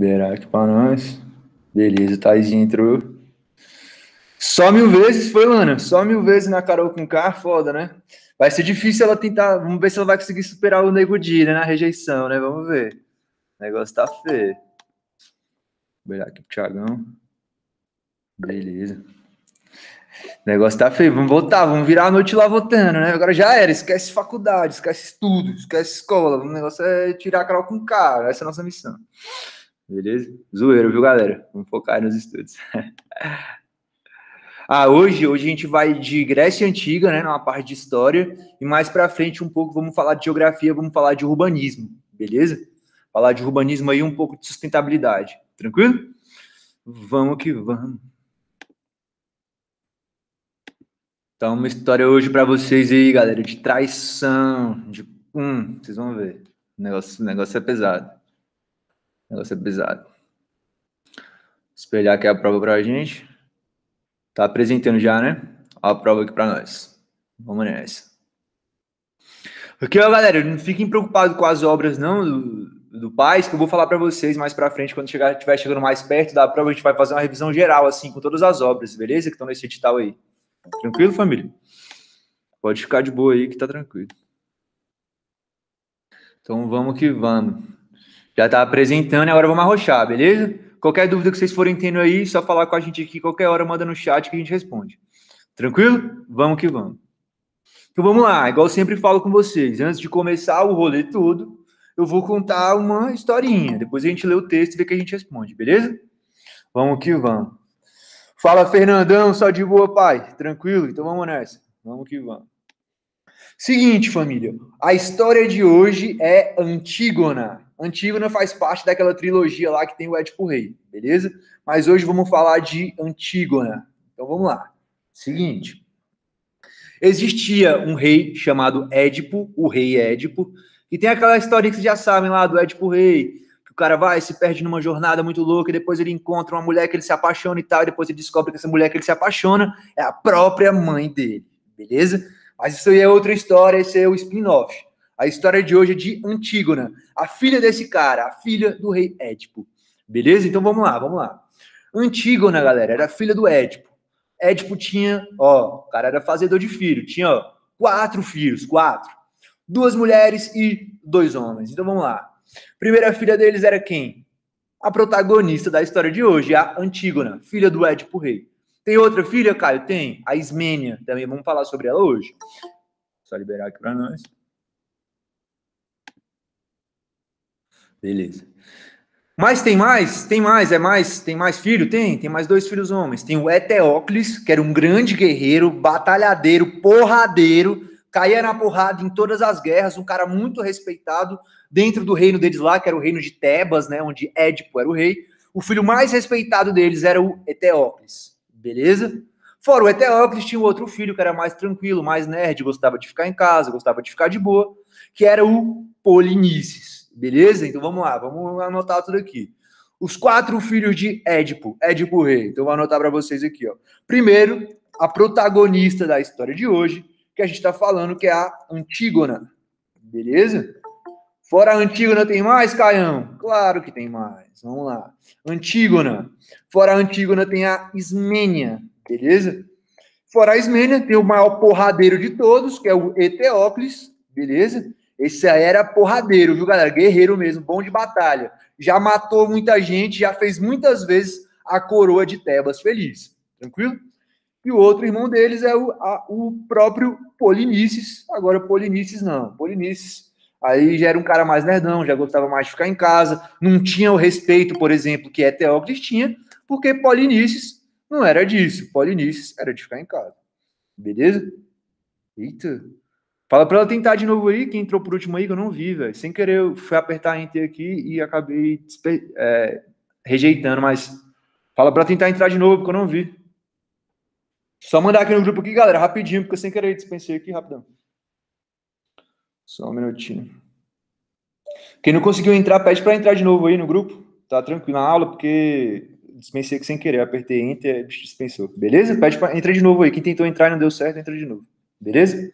Liberar aqui pra nós. Beleza, o Taizinho entrou. Só mil vezes, foi, mano, Só mil vezes na Carol com K, foda, né? Vai ser difícil ela tentar. Vamos ver se ela vai conseguir superar o Nego Di, né? Na rejeição, né? Vamos ver. O negócio tá feio. Vou olhar aqui pro Thiagão. Beleza. O negócio tá feio. Vamos voltar, vamos virar a noite lá votando, né? Agora já era. Esquece faculdade, esquece estudo, esquece escola. O negócio é tirar a Carol com K. Essa é a nossa missão. Beleza? Zoeiro, viu, galera? Vamos focar nos estudos. ah, hoje, hoje a gente vai de Grécia Antiga, né, numa parte de história, e mais para frente um pouco vamos falar de geografia, vamos falar de urbanismo, beleza? Falar de urbanismo aí um pouco de sustentabilidade, tranquilo? Vamos que vamos. Então, uma história hoje para vocês aí, galera, de traição, de hum, vocês vão ver. O negócio, o negócio é pesado. O negócio é pesado. Espelhar aqui a prova para a gente. Tá apresentando já, né? A prova aqui para nós. Vamos nessa. Aqui, ó, galera, não fiquem preocupados com as obras, não, do, do Paz, que eu vou falar para vocês mais para frente, quando chegar, chegando mais perto da prova, a gente vai fazer uma revisão geral, assim, com todas as obras, beleza? Que estão nesse edital aí. Tranquilo, família? Pode ficar de boa aí, que tá tranquilo. Então, vamos que vamos. Já tá apresentando e agora vamos arrochar, beleza? Qualquer dúvida que vocês forem tendo aí, só falar com a gente aqui qualquer hora, manda no chat que a gente responde. Tranquilo? Vamos que vamos. Então vamos lá, igual eu sempre falo com vocês, antes de começar o rolê todo, eu vou contar uma historinha. Depois a gente lê o texto e vê que a gente responde, beleza? Vamos que vamos. Fala, Fernandão, só de boa, pai. Tranquilo? Então vamos nessa. Vamos que vamos. Seguinte, família. A história de hoje é Antígona, Antígona faz parte daquela trilogia lá que tem o Édipo Rei, beleza? Mas hoje vamos falar de Antígona. Então vamos lá. Seguinte. Existia um rei chamado Édipo, o rei Édipo, e tem aquela história que vocês já sabem lá do Édipo Rei, que o cara vai, se perde numa jornada muito louca, e depois ele encontra uma mulher que ele se apaixona e tal, e depois ele descobre que essa mulher que ele se apaixona é a própria mãe dele, beleza? Mas isso aí é outra história, esse é o spin-off. A história de hoje é de Antígona, a filha desse cara, a filha do rei Édipo. Beleza? Então vamos lá, vamos lá. Antígona, galera, era filha do Édipo. Édipo tinha, ó, o cara era fazedor de filho, tinha ó, quatro filhos, quatro. Duas mulheres e dois homens. Então vamos lá. Primeira filha deles era quem? A protagonista da história de hoje, a Antígona, filha do Édipo rei. Tem outra filha, Caio? Tem. A Ismênia também. Vamos falar sobre ela hoje. Só liberar aqui para nós. Beleza. Mas tem mais? Tem mais, é mais, tem mais filho? Tem, tem mais dois filhos homens. Tem o Eteócles, que era um grande guerreiro, batalhadeiro, porradeiro, caía na porrada em todas as guerras, um cara muito respeitado dentro do reino deles lá, que era o reino de Tebas, né, onde Édipo era o rei. O filho mais respeitado deles era o Eteócles, beleza? Fora o Eteócles, tinha um outro filho que era mais tranquilo, mais nerd, gostava de ficar em casa, gostava de ficar de boa, que era o Polinices. Beleza? Então vamos lá, vamos anotar tudo aqui. Os quatro filhos de Édipo, Édipo rei. Então vou anotar para vocês aqui, ó. Primeiro, a protagonista da história de hoje, que a gente está falando que é a Antígona. Beleza? Fora a Antígona tem mais, Caião? Claro que tem mais. Vamos lá. Antígona. Fora a Antígona tem a Ismênia. Beleza? Fora a Ismênia tem o maior porradeiro de todos, que é o Eteócles. Beleza? Esse aí era porradeiro, viu, galera? Guerreiro mesmo, bom de batalha. Já matou muita gente, já fez muitas vezes a coroa de Tebas feliz. Tranquilo? E o outro irmão deles é o, a, o próprio Polinices. Agora, Polinices não. Polinices aí já era um cara mais nerdão, já gostava mais de ficar em casa, não tinha o respeito, por exemplo, que é tinha, porque Polinices não era disso. Polinices era de ficar em casa. Beleza? Eita, Fala pra ela tentar de novo aí, que entrou por último aí, que eu não vi, velho. Sem querer, eu fui apertar Enter aqui e acabei é, rejeitando, mas fala pra tentar entrar de novo, porque eu não vi. Só mandar aqui no grupo aqui, galera, rapidinho, porque eu sem querer dispensei aqui rapidão. Só um minutinho. Quem não conseguiu entrar, pede para entrar de novo aí no grupo. Tá tranquilo na aula, porque dispensei aqui sem querer. Apertei Enter, dispensou. Beleza? Pede para entrar de novo aí. Quem tentou entrar e não deu certo, entra de novo. Beleza?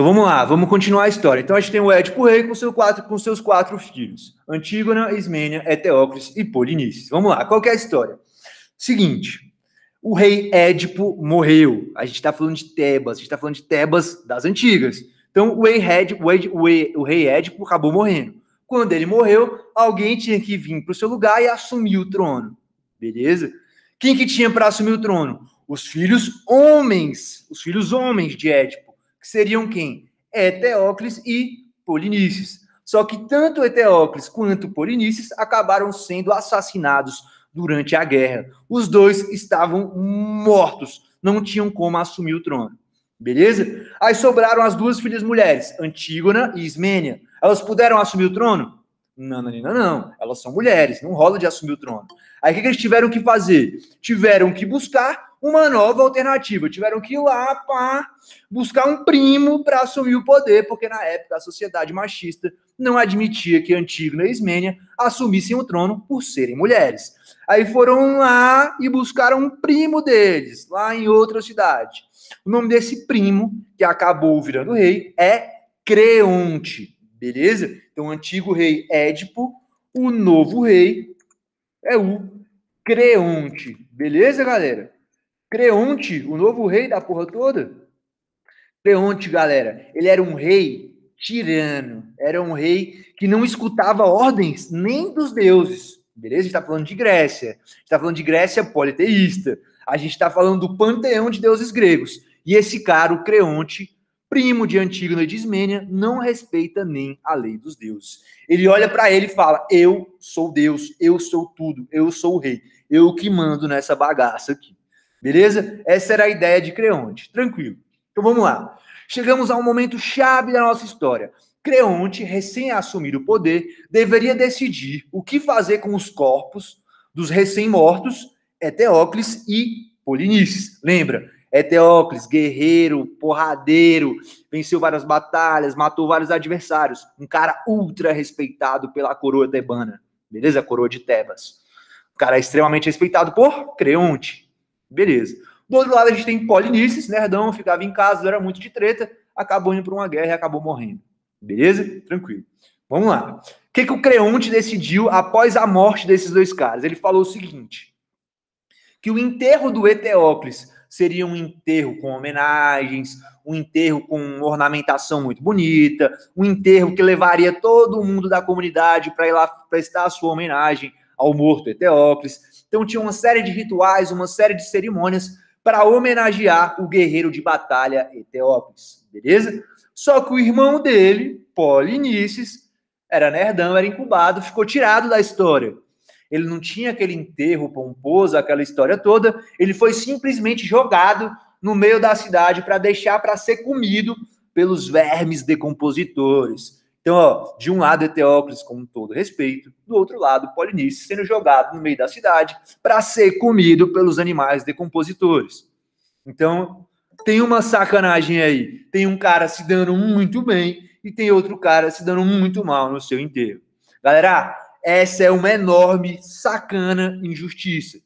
Então vamos lá, vamos continuar a história. Então a gente tem o Édipo Rei com, seu quatro, com seus quatro filhos: Antígona, Ismênia, Eteócris e Polinices. Vamos lá, qual é a história? Seguinte, o rei Édipo morreu. A gente está falando de Tebas, a gente está falando de Tebas das antigas. Então o rei, Édipo, o rei Édipo acabou morrendo. Quando ele morreu, alguém tinha que vir para o seu lugar e assumir o trono. Beleza? Quem que tinha para assumir o trono? Os filhos homens, os filhos homens de Édipo que seriam quem? Eteocles e Polinices. Só que tanto Eteocles quanto Polinices acabaram sendo assassinados durante a guerra. Os dois estavam mortos, não tinham como assumir o trono. Beleza? Aí sobraram as duas filhas mulheres, Antígona e Ismênia. Elas puderam assumir o trono? Não, não, não, não. Elas são mulheres, não rola de assumir o trono. Aí o que eles tiveram que fazer? Tiveram que buscar uma nova alternativa. Tiveram que ir lá para buscar um primo para assumir o poder, porque na época a sociedade machista não admitia que Antígona e Ismênia assumissem o trono por serem mulheres. Aí foram lá e buscaram um primo deles, lá em outra cidade. O nome desse primo, que acabou virando rei, é Creonte, beleza? Então, o antigo rei Édipo, o novo rei é o Creonte, beleza, galera? Creonte, o novo rei da porra toda. Creonte, galera, ele era um rei tirano, era um rei que não escutava ordens nem dos deuses. Beleza? A gente tá falando de Grécia. A gente tá falando de Grécia politeísta. A gente está falando do panteão de deuses gregos. E esse cara, o Creonte, primo de Antígona e de Ismênia, não respeita nem a lei dos deuses. Ele olha para ele e fala: Eu sou Deus, eu sou tudo, eu sou o rei, eu que mando nessa bagaça aqui. Beleza? Essa era a ideia de Creonte. Tranquilo. Então vamos lá. Chegamos a um momento chave da nossa história. Creonte, recém assumido o poder, deveria decidir o que fazer com os corpos dos recém-mortos, Eteocles e Polinices. Lembra? Eteocles, guerreiro, porradeiro, venceu várias batalhas, matou vários adversários. Um cara ultra respeitado pela coroa tebana. Beleza? coroa de Tebas. Um cara extremamente respeitado por Creonte. Beleza. Do outro lado, a gente tem Polinices, nerdão, né? ficava em casa, era muito de treta, acabou indo para uma guerra e acabou morrendo. Beleza? Tranquilo. Vamos lá. O que, que o Creonte decidiu após a morte desses dois caras? Ele falou o seguinte: que o enterro do Eteócles seria um enterro com homenagens, um enterro com ornamentação muito bonita, um enterro que levaria todo mundo da comunidade para ir lá prestar a sua homenagem ao morto Eteócles então tinha uma série de rituais, uma série de cerimônias para homenagear o guerreiro de batalha Eteópolis, beleza? Só que o irmão dele, Polinices, era nerdão, era incubado, ficou tirado da história. Ele não tinha aquele enterro pomposo, aquela história toda, ele foi simplesmente jogado no meio da cidade para deixar para ser comido pelos vermes decompositores. Então, ó, de um lado, Eteócles, é com todo respeito, do outro lado, Polinices sendo jogado no meio da cidade para ser comido pelos animais decompositores. Então, tem uma sacanagem aí. Tem um cara se dando muito bem e tem outro cara se dando muito mal no seu enterro. Galera, essa é uma enorme sacana injustiça.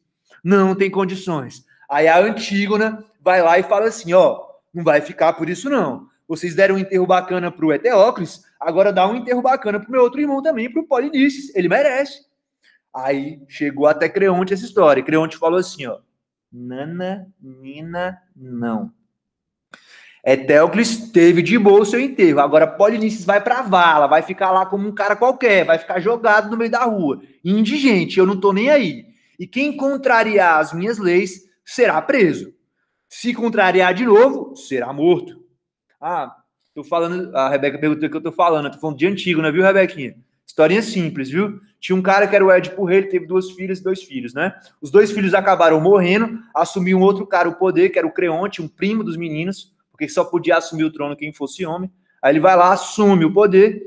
Não tem condições. Aí a Antígona vai lá e fala assim: ó, não vai ficar por isso não. Vocês deram um enterro bacana para o Eteócles, Agora dá um enterro bacana pro meu outro irmão também, pro Polinices. Ele merece. Aí chegou até Creonte essa história. Creonte falou assim, ó. Nana, Nina, não. Etéocles teve de boa o seu enterro. Agora Polinices vai pra vala, vai ficar lá como um cara qualquer, vai ficar jogado no meio da rua. Indigente, eu não tô nem aí. E quem contrariar as minhas leis será preso. Se contrariar de novo, será morto. Ah, Tô falando, a Rebeca perguntou o que eu tô falando. Eu tô falando de antigo, né, viu, Rebequinha? Historinha simples, viu? Tinha um cara que era o Ed Rei, ele teve duas filhas e dois filhos, né? Os dois filhos acabaram morrendo, assumiu um outro cara o poder, que era o Creonte, um primo dos meninos, porque só podia assumir o trono quem fosse homem. Aí ele vai lá, assume o poder,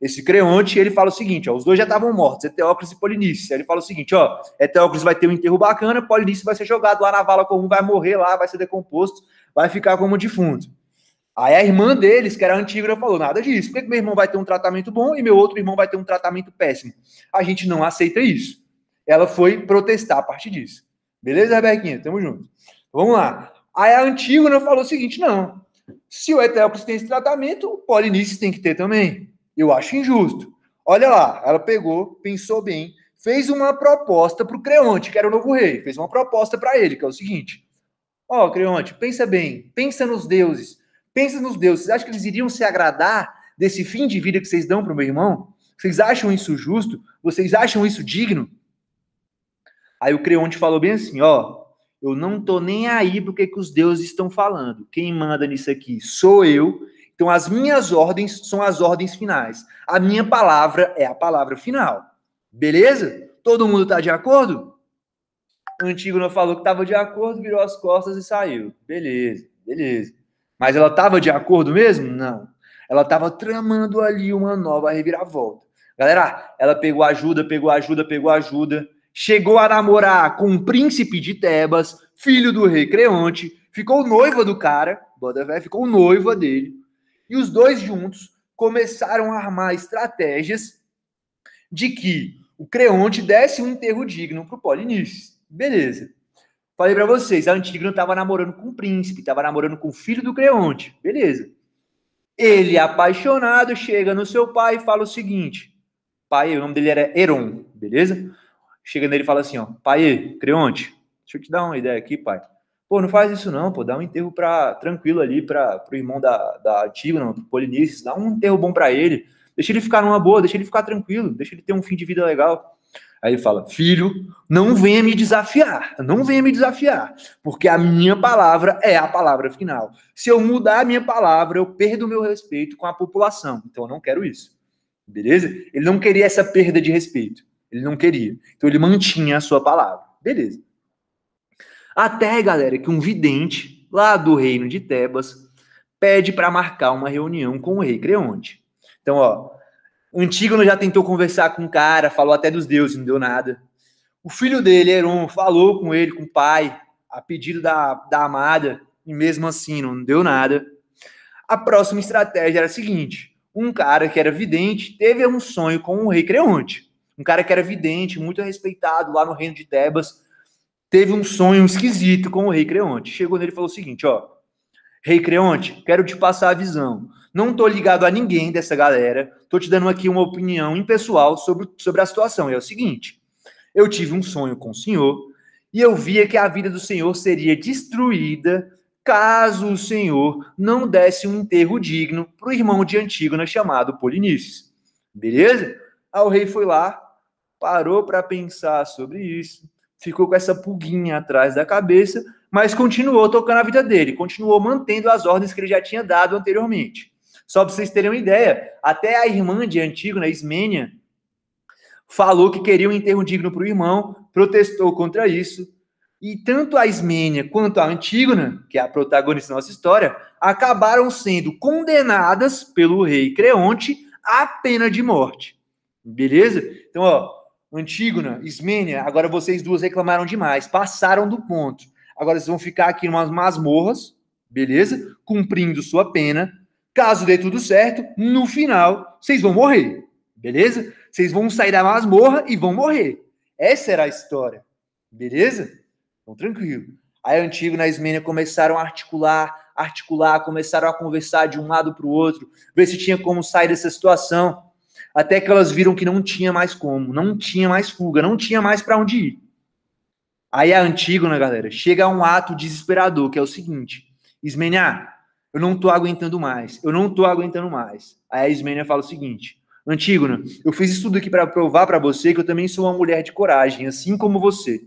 esse Creonte, ele fala o seguinte, ó, os dois já estavam mortos, Eteócles e Polinices. Aí ele fala o seguinte, ó, Eteócles vai ter um enterro bacana, Polinices vai ser jogado lá na vala comum, vai morrer lá, vai ser decomposto, vai ficar como defunto. Aí a irmã deles, que era antiga, falou: nada disso. Por que meu irmão vai ter um tratamento bom e meu outro irmão vai ter um tratamento péssimo? A gente não aceita isso. Ela foi protestar a partir disso. Beleza, Rebequinha? Tamo junto. Vamos lá. Aí a Antígona falou o seguinte: não. Se o Eteócles tem esse tratamento, o Polinices tem que ter também. Eu acho injusto. Olha lá, ela pegou, pensou bem, fez uma proposta para o Creonte, que era o novo rei. Fez uma proposta para ele, que é o seguinte: Ó, oh, Creonte, pensa bem, pensa nos deuses Pensa nos deuses. Vocês acham que eles iriam se agradar desse fim de vida que vocês dão para o meu irmão? Vocês acham isso justo? Vocês acham isso digno? Aí o Creonte falou bem assim, ó, eu não tô nem aí pro que, que os deuses estão falando. Quem manda nisso aqui sou eu. Então as minhas ordens são as ordens finais. A minha palavra é a palavra final. Beleza? Todo mundo tá de acordo? Antígona falou que estava de acordo, virou as costas e saiu. Beleza, beleza. Mas ela estava de acordo mesmo? Não. Ela estava tramando ali uma nova reviravolta. Galera, ela pegou ajuda, pegou ajuda, pegou ajuda. Chegou a namorar com um príncipe de Tebas, filho do rei Creonte. Ficou noiva do cara, bota ficou noiva dele. E os dois juntos começaram a armar estratégias de que o Creonte desse um enterro digno para o Polinices. Beleza. Falei para vocês, a Antígona estava namorando com o príncipe, estava namorando com o filho do Creonte. Beleza. Ele, é apaixonado, chega no seu pai e fala o seguinte: pai, o nome dele era Heron, beleza? Chega nele e fala assim: ó, pai, Creonte, deixa eu te dar uma ideia aqui, pai. Pô, não faz isso não, pô, dá um enterro pra, tranquilo ali para pro irmão da, da Antígona, pro Polinices, dá um enterro bom para ele, deixa ele ficar numa boa, deixa ele ficar tranquilo, deixa ele ter um fim de vida legal. Aí ele fala: Filho, não venha me desafiar, não venha me desafiar, porque a minha palavra é a palavra final. Se eu mudar a minha palavra, eu perdo o meu respeito com a população. Então eu não quero isso. Beleza? Ele não queria essa perda de respeito. Ele não queria. Então ele mantinha a sua palavra. Beleza. Até, galera, que um vidente lá do reino de Tebas pede para marcar uma reunião com o rei Creonte. Então, ó, Antígono já tentou conversar com o cara, falou até dos deuses, não deu nada. O filho dele, Heron, falou com ele, com o pai, a pedido da, da amada, e mesmo assim não deu nada. A próxima estratégia era a seguinte: um cara que era vidente teve um sonho com o rei Creonte. Um cara que era vidente, muito respeitado lá no reino de Tebas, teve um sonho esquisito com o rei Creonte. Chegou nele e falou o seguinte: ó, rei Creonte, quero te passar a visão não tô ligado a ninguém dessa galera. Tô te dando aqui uma opinião impessoal sobre, sobre a situação. é o seguinte: eu tive um sonho com o Senhor e eu via que a vida do Senhor seria destruída caso o Senhor não desse um enterro digno para o irmão de Antígona né, chamado Polinices. Beleza? Aí o rei foi lá, parou para pensar sobre isso, ficou com essa pulguinha atrás da cabeça, mas continuou tocando a vida dele, continuou mantendo as ordens que ele já tinha dado anteriormente. Só para vocês terem uma ideia, até a irmã de Antígona, né, Ismênia, falou que queria um enterro digno para o irmão, protestou contra isso. E tanto a Ismênia quanto a Antígona, né, que é a protagonista da nossa história, acabaram sendo condenadas pelo rei Creonte à pena de morte. Beleza? Então, ó, Antígona, né, Ismênia, agora vocês duas reclamaram demais, passaram do ponto. Agora vocês vão ficar aqui em umas masmorras, beleza? Cumprindo sua pena, Caso dê tudo certo, no final, vocês vão morrer. Beleza? Vocês vão sair da masmorra e vão morrer. Essa era a história. Beleza? Então, tranquilo. Aí, Antigo na Ismênia começaram a articular, articular, começaram a conversar de um lado para o outro, ver se tinha como sair dessa situação. Até que elas viram que não tinha mais como, não tinha mais fuga, não tinha mais para onde ir. Aí a Antígona, né, galera, chega a um ato desesperador, que é o seguinte: Ismênia, eu não tô aguentando mais. Eu não tô aguentando mais. Aí a Ismênia fala o seguinte: Antígona, eu fiz isso tudo aqui para provar para você que eu também sou uma mulher de coragem, assim como você.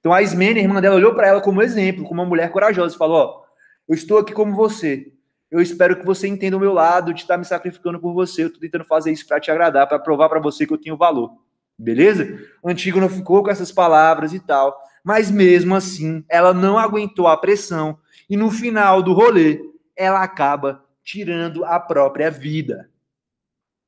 Então a Ismênia, irmã dela, olhou para ela como exemplo, como uma mulher corajosa e falou: Ó, eu estou aqui como você. Eu espero que você entenda o meu lado de estar tá me sacrificando por você. Eu tô tentando fazer isso para te agradar, para provar para você que eu tenho valor. Beleza? Antígona ficou com essas palavras e tal, mas mesmo assim, ela não aguentou a pressão e no final do rolê, ela acaba tirando a própria vida.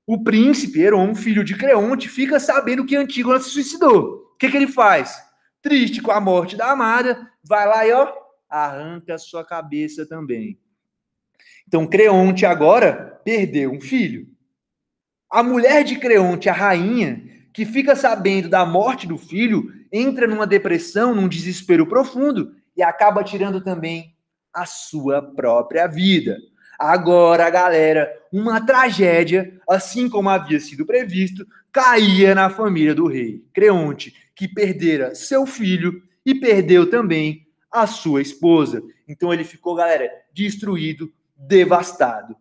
O príncipe Heron, filho de Creonte, fica sabendo que Antígona se suicidou. O que, que ele faz? Triste com a morte da amada, vai lá e ó, arranca sua cabeça também. Então Creonte agora perdeu um filho. A mulher de Creonte, a rainha, que fica sabendo da morte do filho, entra numa depressão, num desespero profundo e acaba tirando também a sua própria vida. Agora, galera, uma tragédia, assim como havia sido previsto, caía na família do rei Creonte, que perdera seu filho e perdeu também a sua esposa. Então ele ficou, galera, destruído, devastado.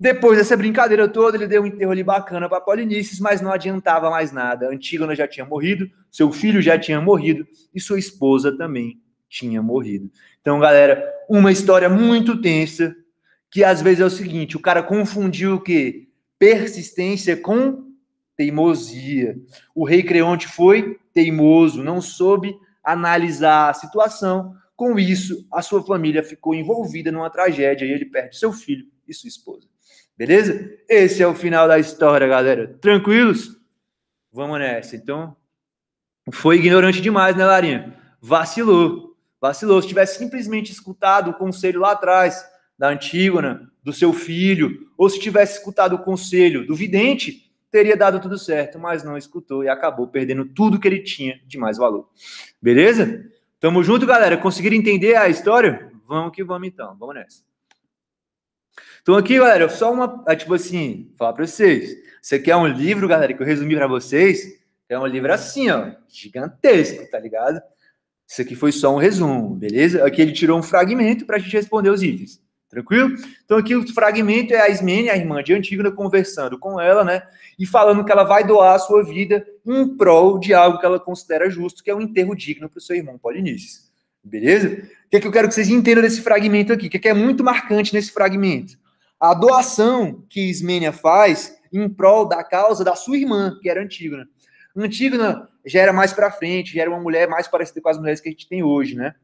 Depois dessa brincadeira toda, ele deu um enterro ali bacana para Polinices, mas não adiantava mais nada. Antígona já tinha morrido, seu filho já tinha morrido e sua esposa também tinha morrido. Então, galera, uma história muito tensa, que às vezes é o seguinte, o cara confundiu o quê? Persistência com teimosia. O rei Creonte foi teimoso, não soube analisar a situação. Com isso, a sua família ficou envolvida numa tragédia e ele perde seu filho e sua esposa. Beleza? Esse é o final da história, galera. Tranquilos? Vamos nessa. Então, foi ignorante demais, né, Larinha? Vacilou vacilou. Se tivesse simplesmente escutado o conselho lá atrás da Antígona, né, do seu filho, ou se tivesse escutado o conselho do vidente, teria dado tudo certo, mas não escutou e acabou perdendo tudo que ele tinha de mais valor. Beleza? Tamo junto, galera. Conseguiram entender a história? Vamos que vamos então. Vamos nessa. Então aqui, galera, só uma, é, tipo assim, falar para vocês. Você quer um livro, galera, que eu resumi para vocês? É um livro assim, ó, gigantesco, tá ligado? Isso aqui foi só um resumo, beleza? Aqui ele tirou um fragmento para a gente responder os itens. Tranquilo? Então aqui o fragmento é a Ismene, a irmã de Antígona, conversando com ela, né? E falando que ela vai doar a sua vida em prol de algo que ela considera justo, que é um enterro digno para o seu irmão Polinices. Beleza? O que, é que eu quero que vocês entendam desse fragmento aqui? O que é, que é muito marcante nesse fragmento? A doação que Ismênia faz em prol da causa da sua irmã, que era Antígona. Antígona já era mais para frente, já era uma mulher mais parecida com as mulheres que a gente tem hoje, né?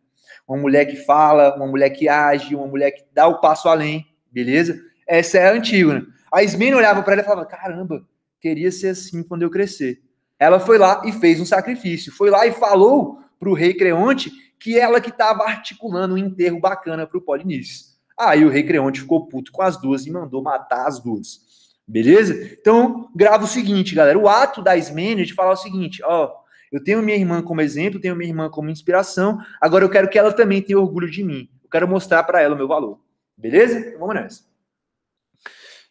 Uma mulher que fala, uma mulher que age, uma mulher que dá o passo além, beleza? Essa é a antiga, né? A Ismênia olhava para ela e falava: caramba, queria ser assim quando eu crescer. Ela foi lá e fez um sacrifício, foi lá e falou para o rei Creonte que ela que estava articulando um enterro bacana para o Polinices. Aí o rei Creonte ficou puto com as duas e mandou matar as duas. Beleza? Então, grava o seguinte, galera. O ato da Ismênia é de falar o seguinte, ó, eu tenho minha irmã como exemplo, tenho minha irmã como inspiração. Agora eu quero que ela também tenha orgulho de mim. Eu quero mostrar para ela o meu valor. Beleza? Então vamos nessa.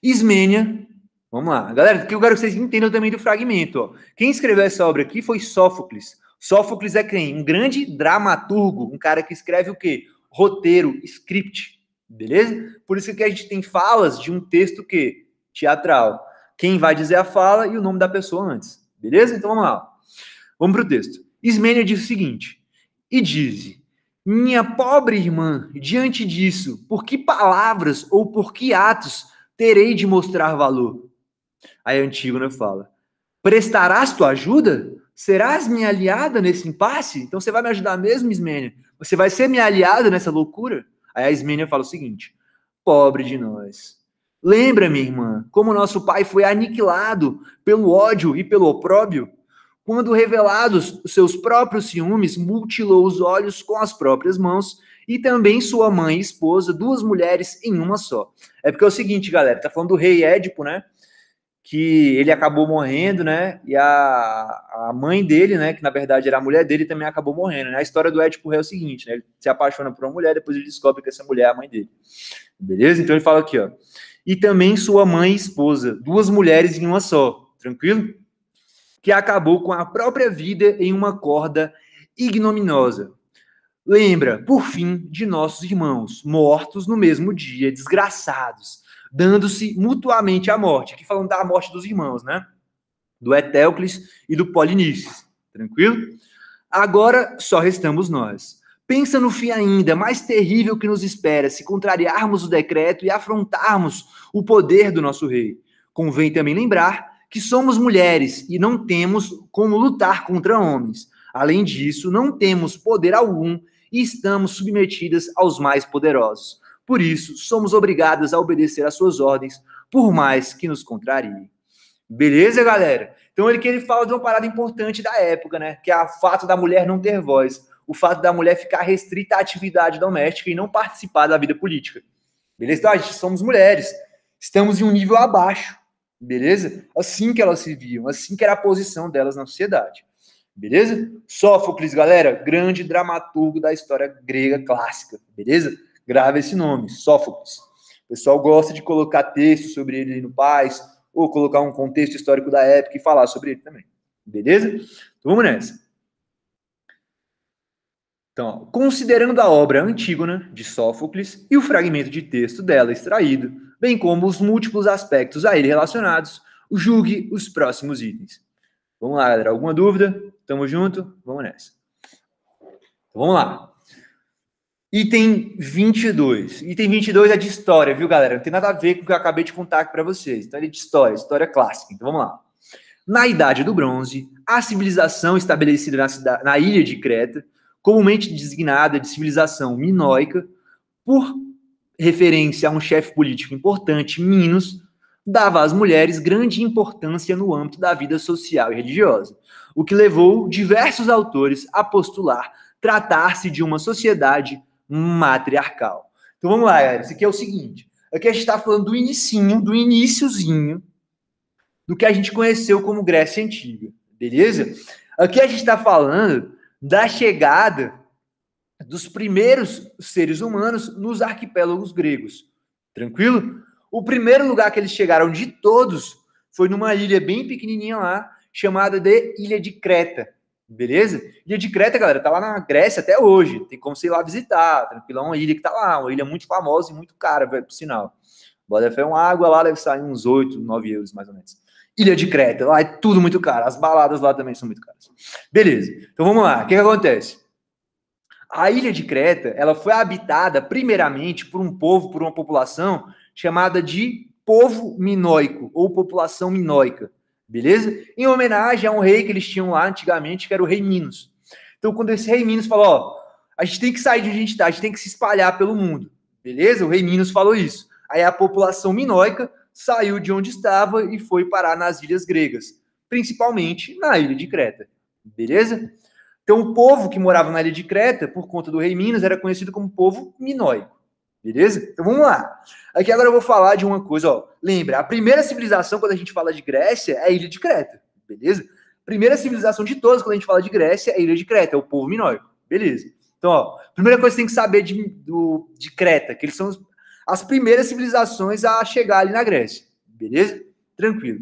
Ismênia. Vamos lá. Galera, o que eu quero que vocês entendam também do fragmento. Ó. Quem escreveu essa obra aqui foi Sófocles. Sófocles é quem? Um grande dramaturgo, um cara que escreve o quê? Roteiro, script. Beleza? Por isso que a gente tem falas de um texto que teatral. Quem vai dizer a fala e o nome da pessoa antes. Beleza? Então vamos lá. Vamos para o texto. Ismênia diz o seguinte: E diz: minha pobre irmã, diante disso, por que palavras ou por que atos terei de mostrar valor? Aí Antígona né, fala: Prestarás tua ajuda? Serás minha aliada nesse impasse? Então você vai me ajudar mesmo, Ismênia? Você vai ser minha aliada nessa loucura? Aí a Ismênia fala o seguinte: Pobre de nós. Lembra, minha irmã, como nosso pai foi aniquilado pelo ódio e pelo opróbio? Quando revelados seus próprios ciúmes, mutilou os olhos com as próprias mãos e também sua mãe e esposa, duas mulheres em uma só. É porque é o seguinte, galera, tá falando do rei Édipo, né? Que ele acabou morrendo, né? E a, a mãe dele, né? Que na verdade era a mulher dele, também acabou morrendo. Né? A história do Édipo rei é o seguinte, né? Ele se apaixona por uma mulher, depois ele descobre que essa mulher é a mãe dele. Beleza? Então ele fala aqui, ó. E também sua mãe e esposa, duas mulheres em uma só. Tranquilo? que acabou com a própria vida em uma corda ignominiosa. Lembra, por fim, de nossos irmãos, mortos no mesmo dia, desgraçados, dando-se mutuamente a morte. Aqui falando da morte dos irmãos, né? Do Etéocles e do Polinices. Tranquilo? Agora só restamos nós. Pensa no fim ainda mais terrível que nos espera se contrariarmos o decreto e afrontarmos o poder do nosso rei. Convém também lembrar que somos mulheres e não temos como lutar contra homens. Além disso, não temos poder algum e estamos submetidas aos mais poderosos. Por isso, somos obrigadas a obedecer às suas ordens, por mais que nos contrariem. Beleza, galera? Então ele que ele fala de uma parada importante da época, né? Que é o fato da mulher não ter voz, o fato da mulher ficar restrita à atividade doméstica e não participar da vida política. Beleza? Então, gente, somos mulheres, estamos em um nível abaixo Beleza? Assim que elas se viam, assim que era a posição delas na sociedade. Beleza? Sófocles, galera, grande dramaturgo da história grega clássica. Beleza? Grava esse nome, Sófocles. O pessoal gosta de colocar texto sobre ele no Paz, ou colocar um contexto histórico da época e falar sobre ele também. Beleza? Então vamos nessa. Então, considerando a obra Antígona, de Sófocles, e o fragmento de texto dela extraído, bem como os múltiplos aspectos a ele relacionados, julgue os próximos itens. Vamos lá, galera. Alguma dúvida? Tamo junto? Vamos nessa. Então, vamos lá. Item 22. Item 22 é de história, viu, galera? Não tem nada a ver com o que eu acabei de contar aqui para vocês. Então, ele é de história, história clássica. Então, vamos lá. Na Idade do Bronze, a civilização estabelecida na, cidade, na ilha de Creta, comumente designada de civilização minoica, por referência a um chefe político importante, Minos, dava às mulheres grande importância no âmbito da vida social e religiosa, o que levou diversos autores a postular tratar-se de uma sociedade matriarcal. Então vamos lá, galera. Isso aqui é o seguinte. Aqui a gente está falando do inicinho, do iníciozinho, do que a gente conheceu como Grécia Antiga, beleza? Aqui a gente está falando da chegada dos primeiros seres humanos nos arquipélagos gregos. Tranquilo? O primeiro lugar que eles chegaram de todos foi numa ilha bem pequenininha lá, chamada de Ilha de Creta. Beleza? Ilha de Creta, galera, tá lá na Grécia até hoje. Tem como você ir lá visitar. Tranquilo, é uma ilha que tá lá, uma ilha muito famosa e muito cara, velho, por sinal. Bota fé, uma água lá deve sair uns 8, 9 euros, mais ou menos. Ilha de Creta, lá é tudo muito caro. As baladas lá também são muito caras. Beleza, então vamos lá. O que, que acontece? a ilha de Creta, ela foi habitada primeiramente por um povo, por uma população chamada de povo minoico ou população minoica, beleza? Em homenagem a um rei que eles tinham lá antigamente, que era o rei Minos. Então, quando esse rei Minos falou, ó, a gente tem que sair de onde a gente tá, a gente tem que se espalhar pelo mundo, beleza? O rei Minos falou isso. Aí a população minoica saiu de onde estava e foi parar nas ilhas gregas, principalmente na ilha de Creta, beleza? Então, o povo que morava na ilha de Creta, por conta do rei Minos, era conhecido como povo minoico. Beleza? Então vamos lá. Aqui agora eu vou falar de uma coisa, ó. Lembra, a primeira civilização, quando a gente fala de Grécia, é a ilha de Creta. Beleza? Primeira civilização de todas, quando a gente fala de Grécia, é a ilha de Creta, é o povo minoico. Beleza. Então, ó, primeira coisa que tem que saber de, do, de Creta, que eles são as primeiras civilizações a chegar ali na Grécia. Beleza? Tranquilo.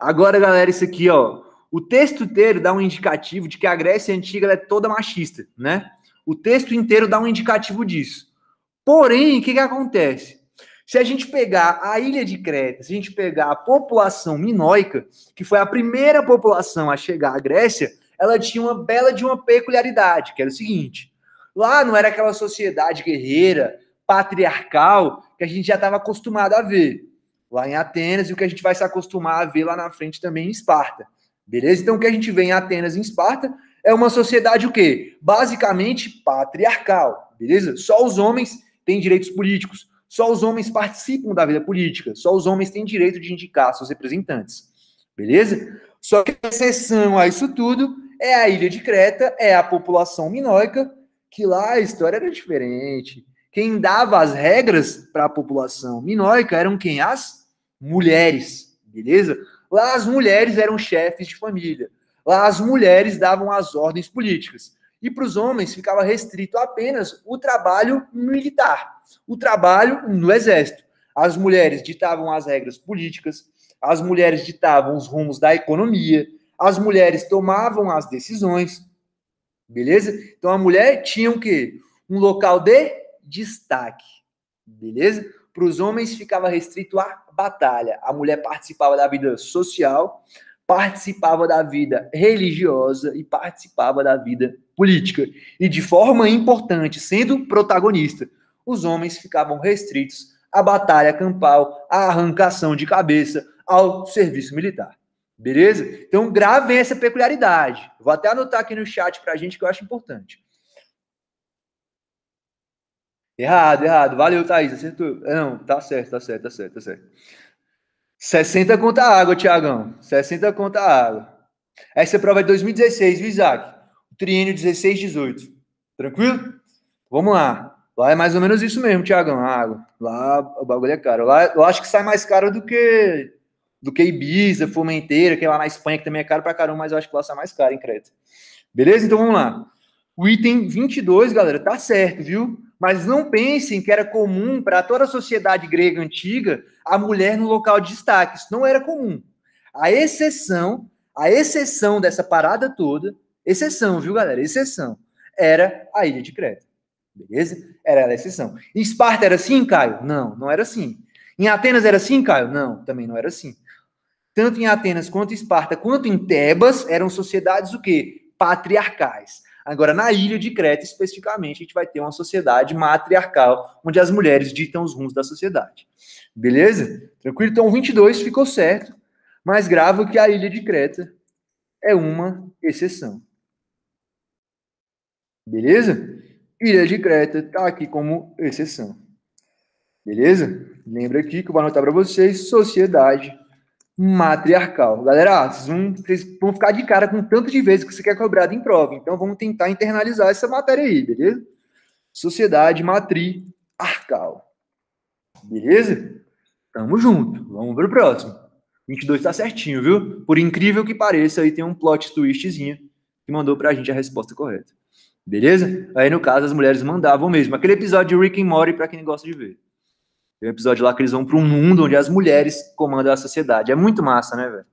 Agora, galera, isso aqui, ó. O texto inteiro dá um indicativo de que a Grécia Antiga é toda machista, né? O texto inteiro dá um indicativo disso. Porém, o que, que acontece? Se a gente pegar a ilha de Creta, se a gente pegar a população minoica, que foi a primeira população a chegar à Grécia, ela tinha uma bela de uma peculiaridade, que era o seguinte: lá não era aquela sociedade guerreira, patriarcal, que a gente já estava acostumado a ver lá em Atenas e o que a gente vai se acostumar a ver lá na frente também em Esparta. Beleza? Então o que a gente vê em Atenas e em Esparta é uma sociedade o quê? Basicamente patriarcal, beleza? Só os homens têm direitos políticos, só os homens participam da vida política, só os homens têm direito de indicar seus representantes. Beleza? Só que a exceção a isso tudo é a ilha de Creta, é a população minóica, que lá a história era diferente. Quem dava as regras para a população minóica eram quem? As mulheres, beleza? Lá as mulheres eram chefes de família. Lá as mulheres davam as ordens políticas. E para os homens ficava restrito apenas o trabalho militar, o trabalho no exército. As mulheres ditavam as regras políticas, as mulheres ditavam os rumos da economia, as mulheres tomavam as decisões. Beleza? Então a mulher tinha o quê? Um local de destaque. Beleza? Para os homens ficava restrito à batalha. A mulher participava da vida social, participava da vida religiosa e participava da vida política. E de forma importante, sendo protagonista, os homens ficavam restritos à batalha campal, à arrancação de cabeça, ao serviço militar. Beleza? Então gravem essa peculiaridade. Vou até anotar aqui no chat para a gente que eu acho importante. Errado, errado. Valeu, Thaís. Acertou. É, não, tá certo, tá certo, tá certo, tá certo. 60 conta água, Tiagão. 60 conta água. Essa prova é de 2016, viu, Isaac? O triênio 16, 18. Tranquilo? Vamos lá. Lá é mais ou menos isso mesmo, Tiagão. água. Lá o bagulho é caro. Lá eu acho que sai mais caro do que do que Ibiza, Fomenteira, que é lá na Espanha, que também é caro pra caramba, mas eu acho que lá sai mais caro, em Creta. Beleza? Então vamos lá. O item 22, galera, tá certo, viu? Mas não pensem que era comum para toda a sociedade grega antiga a mulher no local de destaque. Isso não era comum. A exceção, a exceção dessa parada toda, exceção, viu, galera? Exceção, era a ilha de Creta. Beleza? Era a exceção. Em Esparta era assim, Caio? Não, não era assim. Em Atenas era assim, Caio? Não, também não era assim. Tanto em Atenas quanto em Esparta, quanto em Tebas, eram sociedades o quê? Patriarcais. Agora, na ilha de Creta, especificamente, a gente vai ter uma sociedade matriarcal, onde as mulheres ditam os rumos da sociedade. Beleza? Tranquilo? Então, 22 ficou certo, mas gravo que a ilha de Creta é uma exceção. Beleza? Ilha de Creta está aqui como exceção. Beleza? Lembra aqui que eu vou anotar para vocês: sociedade matriarcal. Galera, ah, vocês vão ficar de cara com tanto de vezes que você quer cobrado em prova. Então vamos tentar internalizar essa matéria aí, beleza? Sociedade matriarcal. Beleza? Tamo junto. Vamos pro próximo. 22 tá certinho, viu? Por incrível que pareça, aí tem um plot twistzinho que mandou pra gente a resposta correta. Beleza? Aí, no caso, as mulheres mandavam mesmo. Aquele episódio de Rick and Morty pra quem gosta de ver. Tem um episódio lá que eles vão para um mundo onde as mulheres comandam a sociedade. É muito massa, né, velho?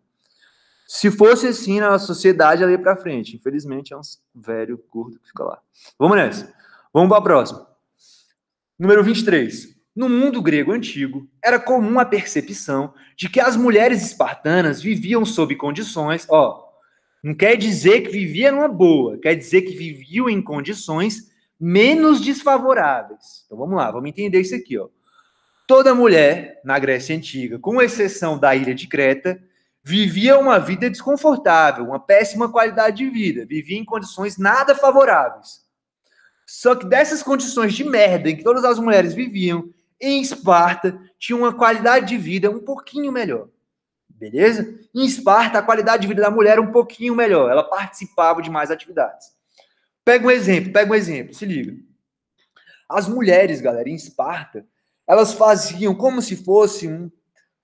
Se fosse assim na sociedade, ela para frente. Infelizmente, é um velho curto que fica lá. Vamos nessa. Vamos para a próxima. Número 23. No mundo grego antigo, era comum a percepção de que as mulheres espartanas viviam sob condições. Ó, não quer dizer que viviam numa boa, quer dizer que viviam em condições menos desfavoráveis. Então vamos lá, vamos entender isso aqui, ó. Toda mulher na Grécia Antiga, com exceção da ilha de Creta, vivia uma vida desconfortável, uma péssima qualidade de vida, vivia em condições nada favoráveis. Só que dessas condições de merda em que todas as mulheres viviam, em Esparta, tinha uma qualidade de vida um pouquinho melhor. Beleza? Em Esparta, a qualidade de vida da mulher era um pouquinho melhor, ela participava de mais atividades. Pega um exemplo, pega um exemplo, se liga. As mulheres, galera, em Esparta, elas faziam como se fosse um.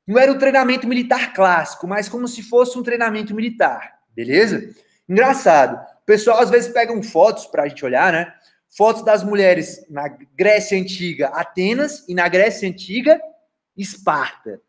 Não era um treinamento militar clássico, mas como se fosse um treinamento militar, beleza? Engraçado. O pessoal às vezes pegam fotos para a gente olhar, né? Fotos das mulheres na Grécia Antiga, Atenas, e na Grécia Antiga, Esparta.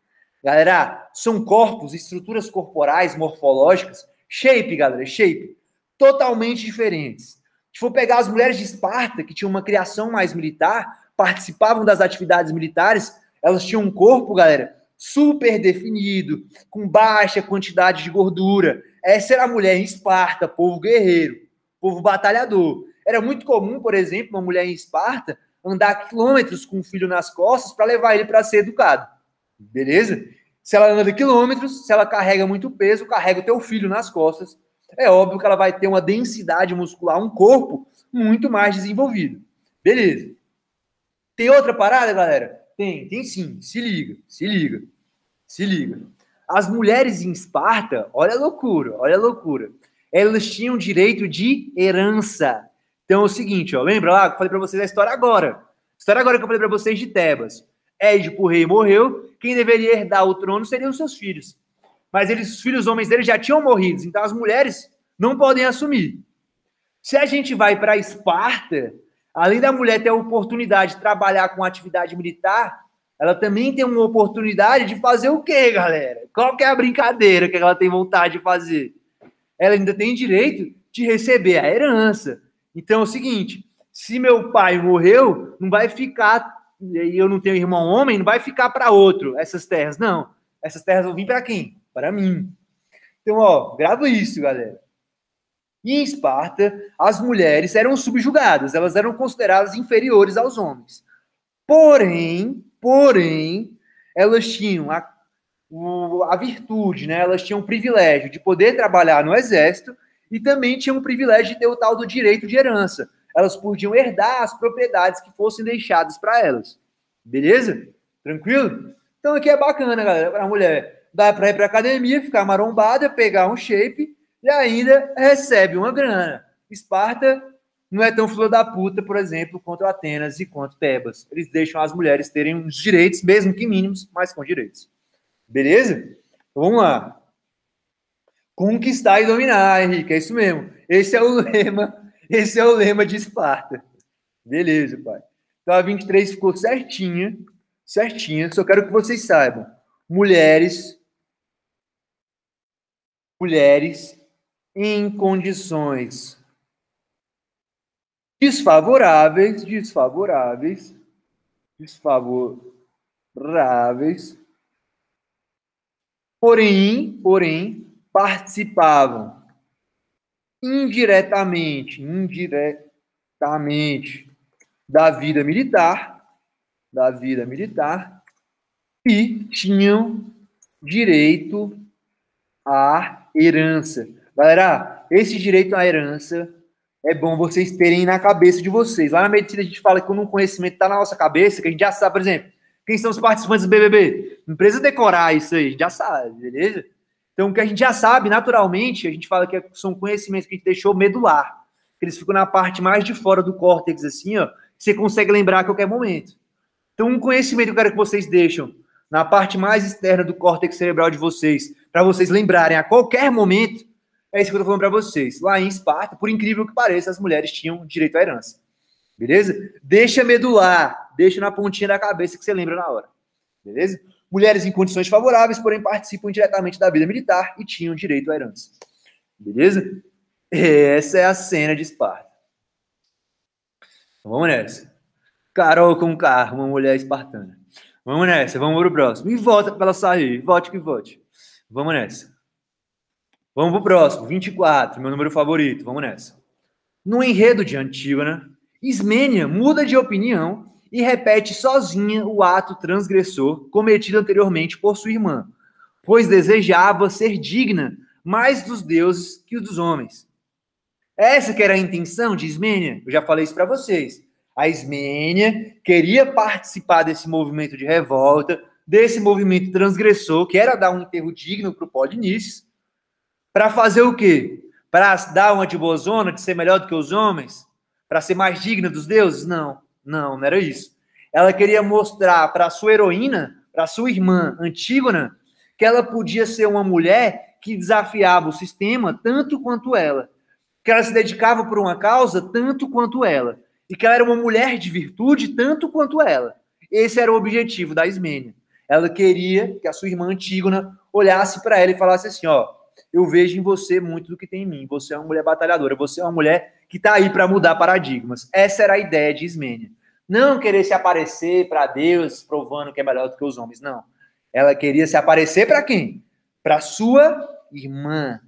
Galera, são corpos, estruturas corporais, morfológicas, shape, galera, shape, totalmente diferentes. Se for pegar as mulheres de Esparta, que tinham uma criação mais militar, participavam das atividades militares, elas tinham um corpo, galera, super definido, com baixa quantidade de gordura. Essa era a mulher em Esparta, povo guerreiro, povo batalhador. Era muito comum, por exemplo, uma mulher em Esparta andar quilômetros com o filho nas costas para levar ele para ser educado. Beleza? Se ela anda quilômetros, se ela carrega muito peso, carrega o teu filho nas costas, é óbvio que ela vai ter uma densidade muscular, um corpo muito mais desenvolvido. Beleza. Tem outra parada, galera? Tem, tem sim. Se liga, se liga, se liga. As mulheres em Esparta, olha a loucura, olha a loucura. Elas tinham direito de herança. Então é o seguinte, ó, lembra lá que eu falei para vocês a história agora? A história agora que eu falei para vocês de Tebas. Édipo, o rei, morreu. Quem deveria herdar o trono seriam seus filhos. Mas eles, os filhos homens dele, já tinham morrido, então as mulheres não podem assumir. Se a gente vai para Esparta, Além da mulher ter a oportunidade de trabalhar com atividade militar, ela também tem uma oportunidade de fazer o quê, galera? Qual que é a brincadeira que ela tem vontade de fazer? Ela ainda tem direito de receber a herança. Então é o seguinte, se meu pai morreu, não vai ficar, e eu não tenho irmão homem, não vai ficar para outro essas terras, não. Essas terras vão vir para quem? Para mim. Então, ó, grava isso, galera. E em Esparta, as mulheres eram subjugadas, elas eram consideradas inferiores aos homens. Porém, porém, elas tinham a, a virtude, né? elas tinham o privilégio de poder trabalhar no exército e também tinham o privilégio de ter o tal do direito de herança. Elas podiam herdar as propriedades que fossem deixadas para elas. Beleza? Tranquilo? Então aqui é bacana, galera, para a mulher. Dá para ir para academia, ficar marombada, pegar um shape e ainda recebe uma grana. Esparta não é tão flor da puta, por exemplo, quanto Atenas e quanto Tebas. Eles deixam as mulheres terem uns direitos, mesmo que mínimos, mas com direitos. Beleza? Então, vamos lá. Conquistar e dominar, Henrique, é isso mesmo. Esse é o lema, esse é o lema de Esparta. Beleza, pai. Então a 23 ficou certinha, certinha. Só quero que vocês saibam. Mulheres mulheres em condições desfavoráveis, desfavoráveis, desfavoráveis, porém, porém, participavam indiretamente, indiretamente da vida militar, da vida militar, e tinham direito à herança Galera, esse direito à herança é bom vocês terem na cabeça de vocês. Lá na medicina a gente fala que quando um conhecimento está na nossa cabeça, que a gente já sabe, por exemplo, quem são os participantes do BBB. empresa decorar isso aí, a gente já sabe, beleza? Então, o que a gente já sabe, naturalmente, a gente fala que são conhecimentos que a gente deixou medular. Que eles ficam na parte mais de fora do córtex, assim, ó. Você consegue lembrar a qualquer momento. Então, um conhecimento que eu quero que vocês deixam na parte mais externa do córtex cerebral de vocês, para vocês lembrarem a qualquer momento, é isso que eu tô falando para vocês. Lá em Esparta, por incrível que pareça, as mulheres tinham direito à herança. Beleza? Deixa medular, deixa na pontinha da cabeça que você lembra na hora. Beleza? Mulheres em condições favoráveis, porém participam diretamente da vida militar e tinham direito à herança. Beleza? Essa é a cena de Esparta. Então, vamos nessa. Carol com carro, uma mulher espartana. Vamos nessa, vamos pro próximo. E volta pra ela sair, vote que vote. Vamos nessa. Vamos pro próximo, 24, meu número favorito, vamos nessa. No enredo de Antígona, Ismênia muda de opinião e repete sozinha o ato transgressor cometido anteriormente por sua irmã, pois desejava ser digna mais dos deuses que dos homens. Essa que era a intenção de Ismênia, eu já falei isso para vocês. A Ismênia queria participar desse movimento de revolta, desse movimento transgressor, que era dar um enterro digno para o Polinices, para fazer o quê? Para dar uma de zona, de ser melhor do que os homens? Para ser mais digna dos deuses? Não, não, não era isso. Ela queria mostrar para sua heroína, para sua irmã Antígona, que ela podia ser uma mulher que desafiava o sistema tanto quanto ela, que ela se dedicava por uma causa tanto quanto ela, e que ela era uma mulher de virtude tanto quanto ela. Esse era o objetivo da Ismênia. Ela queria que a sua irmã Antígona olhasse para ela e falasse assim: ó, eu vejo em você muito do que tem em mim. Você é uma mulher batalhadora, você é uma mulher que está aí para mudar paradigmas. Essa era a ideia de Ismênia. Não querer se aparecer para Deus, provando que é melhor do que os homens, não. Ela queria se aparecer para quem? Para sua irmã,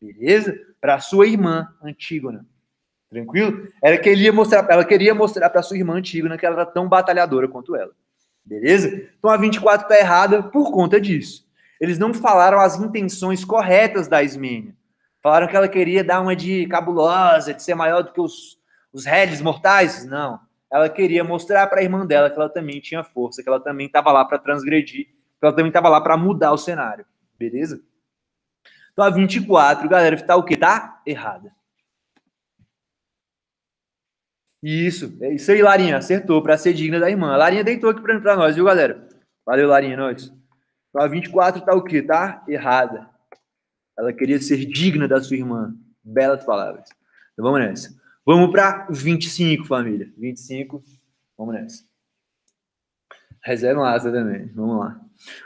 beleza? Para sua irmã Antígona. Tranquilo? Ela queria mostrar, ela queria mostrar para sua irmã Antígona que ela era tão batalhadora quanto ela. Beleza? Então a 24 tá errada por conta disso eles não falaram as intenções corretas da Ismênia. Falaram que ela queria dar uma de cabulosa, de ser maior do que os, os réis mortais. Não. Ela queria mostrar para a irmã dela que ela também tinha força, que ela também estava lá para transgredir, que ela também estava lá para mudar o cenário. Beleza? Então a 24, galera, está o quê? Tá errada. Isso, é isso aí, Larinha. Acertou para ser digna da irmã. A Larinha deitou aqui para nós, viu, galera? Valeu, Larinha, é nós. Então a 24 está o quê? Tá errada. Ela queria ser digna da sua irmã. Belas palavras. Então vamos nessa. Vamos para 25, família. 25, vamos nessa. Reserva asa também. Vamos lá.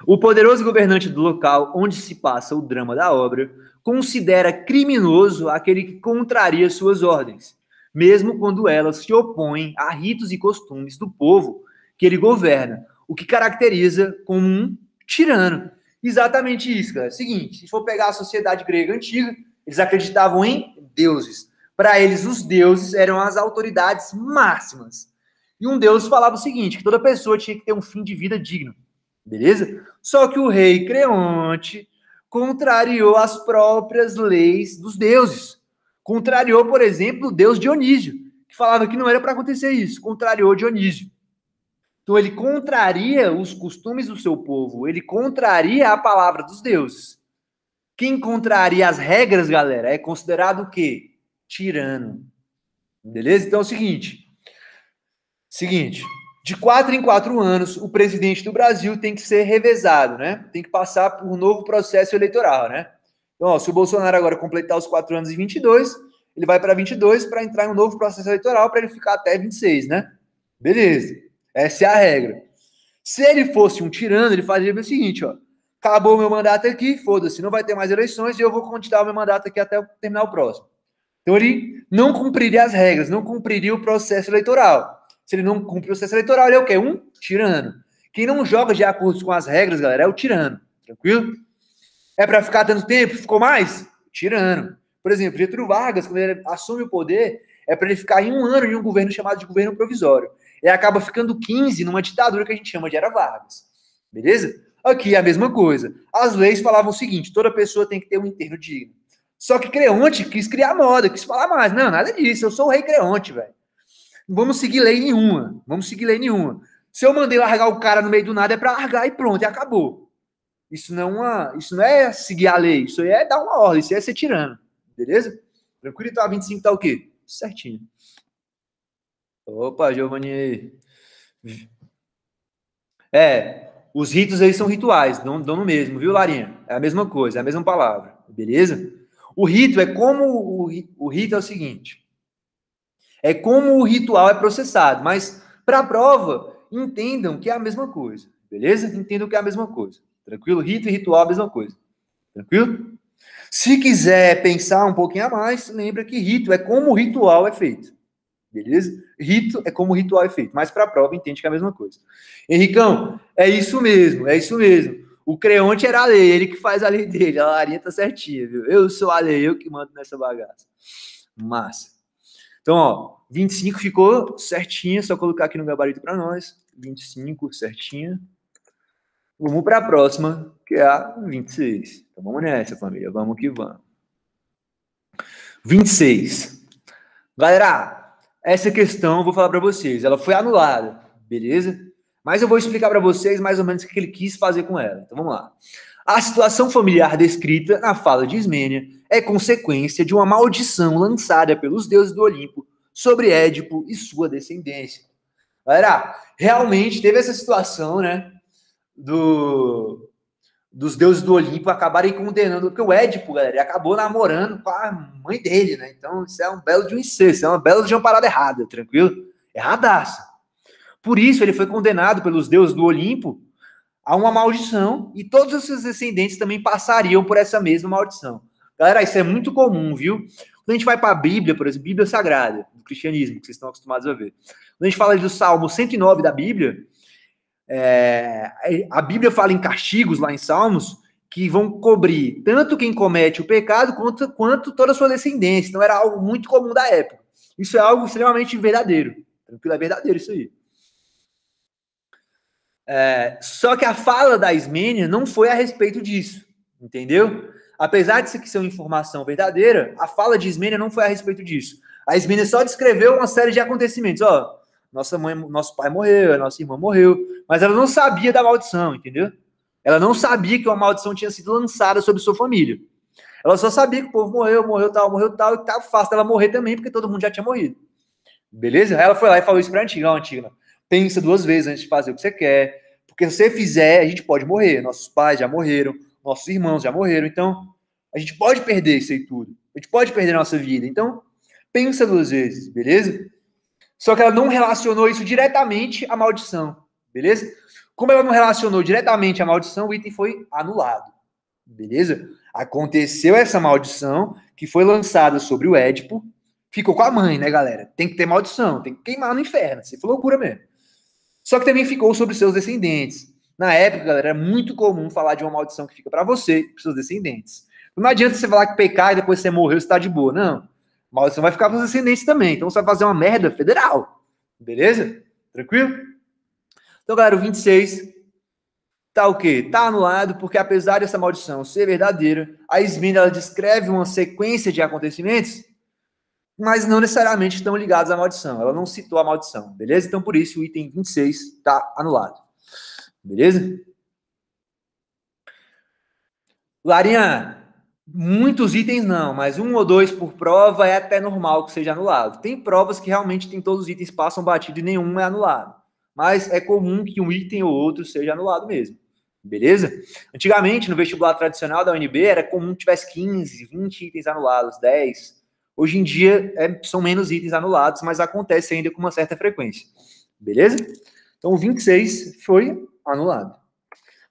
O poderoso governante do local onde se passa o drama da obra considera criminoso aquele que contraria suas ordens, mesmo quando elas se opõem a ritos e costumes do povo que ele governa, o que caracteriza como um tirano. Exatamente isso, galera. Seguinte, se for pegar a sociedade grega antiga, eles acreditavam em deuses. Para eles, os deuses eram as autoridades máximas. E um deus falava o seguinte, que toda pessoa tinha que ter um fim de vida digno. Beleza? Só que o rei Creonte contrariou as próprias leis dos deuses. Contrariou, por exemplo, o deus Dionísio, que falava que não era para acontecer isso. Contrariou Dionísio. Então ele contraria os costumes do seu povo, ele contraria a palavra dos deuses. Quem contraria as regras, galera, é considerado o quê? Tirano. Beleza? Então é o seguinte. Seguinte, de quatro em quatro anos, o presidente do Brasil tem que ser revezado, né? Tem que passar por um novo processo eleitoral, né? Então, ó, se o Bolsonaro agora completar os quatro anos e 22, ele vai para 22 para entrar em um novo processo eleitoral para ele ficar até 26, né? Beleza. Essa é a regra. Se ele fosse um tirano, ele fazia o seguinte, ó. Acabou meu mandato aqui, foda-se, não vai ter mais eleições e eu vou continuar meu mandato aqui até terminar o próximo. Então ele não cumpriria as regras, não cumpriria o processo eleitoral. Se ele não cumpre o processo eleitoral, ele é o quê? Um tirano. Quem não joga de acordo com as regras, galera, é o tirano. Tranquilo? É para ficar dando tempo? Ficou mais? Tirano. Por exemplo, Getúlio Vargas, quando ele assume o poder, é para ele ficar em um ano em um governo chamado de governo provisório e acaba ficando 15 numa ditadura que a gente chama de era Vargas. Beleza? Aqui é a mesma coisa. As leis falavam o seguinte: toda pessoa tem que ter um enterro digno. Só que Creonte quis criar moda, quis falar mais. Não, nada disso, eu sou o rei Creonte, velho. Não vamos seguir lei nenhuma. Vamos seguir lei nenhuma. Se eu mandei largar o cara no meio do nada, é para largar e pronto, e acabou. Isso não, é isso não é seguir a lei, isso é dar uma ordem, isso é ser tirano. Beleza? Tranquilo, então a 25 tá o quê? Certinho. Opa, Giovanni. É, os ritos aí são rituais, dão, dão no mesmo, viu, Larinha? É a mesma coisa, é a mesma palavra, beleza? O rito é como o, o rito é o seguinte: é como o ritual é processado, mas para a prova, entendam que é a mesma coisa, beleza? Entendam que é a mesma coisa, tranquilo? Rito e ritual é a mesma coisa, tranquilo? Se quiser pensar um pouquinho a mais, lembra que rito é como o ritual é feito beleza? Rito é como ritual é feito, mas para a prova entende que é a mesma coisa. Henricão, é isso mesmo, é isso mesmo. O Creonte era a lei, ele que faz a lei dele, a Larinha tá certinha, viu? Eu sou a lei, eu que mando nessa bagaça. Massa. Então, ó, 25 ficou certinha, só colocar aqui no gabarito para nós. 25 certinha. Vamos para a próxima, que é a 26. Então vamos nessa, família, vamos que vamos. 26. Galera, essa questão, vou falar para vocês, ela foi anulada, beleza? Mas eu vou explicar para vocês mais ou menos o que ele quis fazer com ela. Então vamos lá. A situação familiar descrita na fala de Ismênia é consequência de uma maldição lançada pelos deuses do Olimpo sobre Édipo e sua descendência. Galera, realmente teve essa situação, né? Do dos deuses do Olimpo acabarem condenando, porque o Édipo, galera, acabou namorando com a mãe dele, né? Então, isso é um belo de um incesto, é uma bela de uma parada errada, tranquilo? Erradaça. Por isso, ele foi condenado pelos deuses do Olimpo a uma maldição, e todos os seus descendentes também passariam por essa mesma maldição. Galera, isso é muito comum, viu? Quando a gente vai para a Bíblia, por exemplo, Bíblia Sagrada, do cristianismo, que vocês estão acostumados a ver. Quando a gente fala do Salmo 109 da Bíblia, é, é, a Bíblia fala em castigos lá em Salmos que vão cobrir tanto quem comete o pecado quanto, quanto toda a sua descendência. Então era algo muito comum da época. Isso é algo extremamente verdadeiro. Tranquilo, é verdadeiro isso aí. É, só que a fala da Ismênia não foi a respeito disso, entendeu? Apesar disso que ser uma informação verdadeira, a fala de Ismênia não foi a respeito disso. A Ismênia só descreveu uma série de acontecimentos. Ó, nossa mãe, nosso pai morreu, nossa irmã morreu, mas ela não sabia da maldição, entendeu? Ela não sabia que uma maldição tinha sido lançada sobre sua família. Ela só sabia que o povo morreu, morreu tal, morreu tal, e que tava fácil dela morrer também, porque todo mundo já tinha morrido. Beleza? Aí ela foi lá e falou isso a antiga, a antiga. pensa duas vezes antes de fazer o que você quer, porque se você fizer, a gente pode morrer. Nossos pais já morreram, nossos irmãos já morreram, então a gente pode perder isso aí tudo. A gente pode perder a nossa vida. Então, pensa duas vezes, beleza? Só que ela não relacionou isso diretamente à maldição, beleza? Como ela não relacionou diretamente à maldição, o item foi anulado, beleza? Aconteceu essa maldição que foi lançada sobre o Édipo, ficou com a mãe, né, galera? Tem que ter maldição, tem que queimar no inferno, isso foi loucura mesmo. Só que também ficou sobre seus descendentes. Na época, galera, era muito comum falar de uma maldição que fica para você, para seus descendentes. Não adianta você falar que pecar e depois você morreu, você tá de boa, não. Maldição vai ficar para os ascendentes também. Então você vai fazer uma merda federal. Beleza? Tranquilo? Então, galera, o 26 tá o quê? Tá anulado, porque apesar dessa maldição ser verdadeira, a Esmina ela descreve uma sequência de acontecimentos, mas não necessariamente estão ligados à maldição. Ela não citou a maldição, beleza? Então, por isso, o item 26 tá anulado. Beleza? Larinha, Muitos itens não, mas um ou dois por prova é até normal que seja anulado. Tem provas que realmente tem todos os itens passam batido e nenhum é anulado. Mas é comum que um item ou outro seja anulado mesmo. Beleza? Antigamente, no vestibular tradicional da UNB, era comum que tivesse 15, 20 itens anulados, 10. Hoje em dia, é, são menos itens anulados, mas acontece ainda com uma certa frequência. Beleza? Então, 26 foi anulado.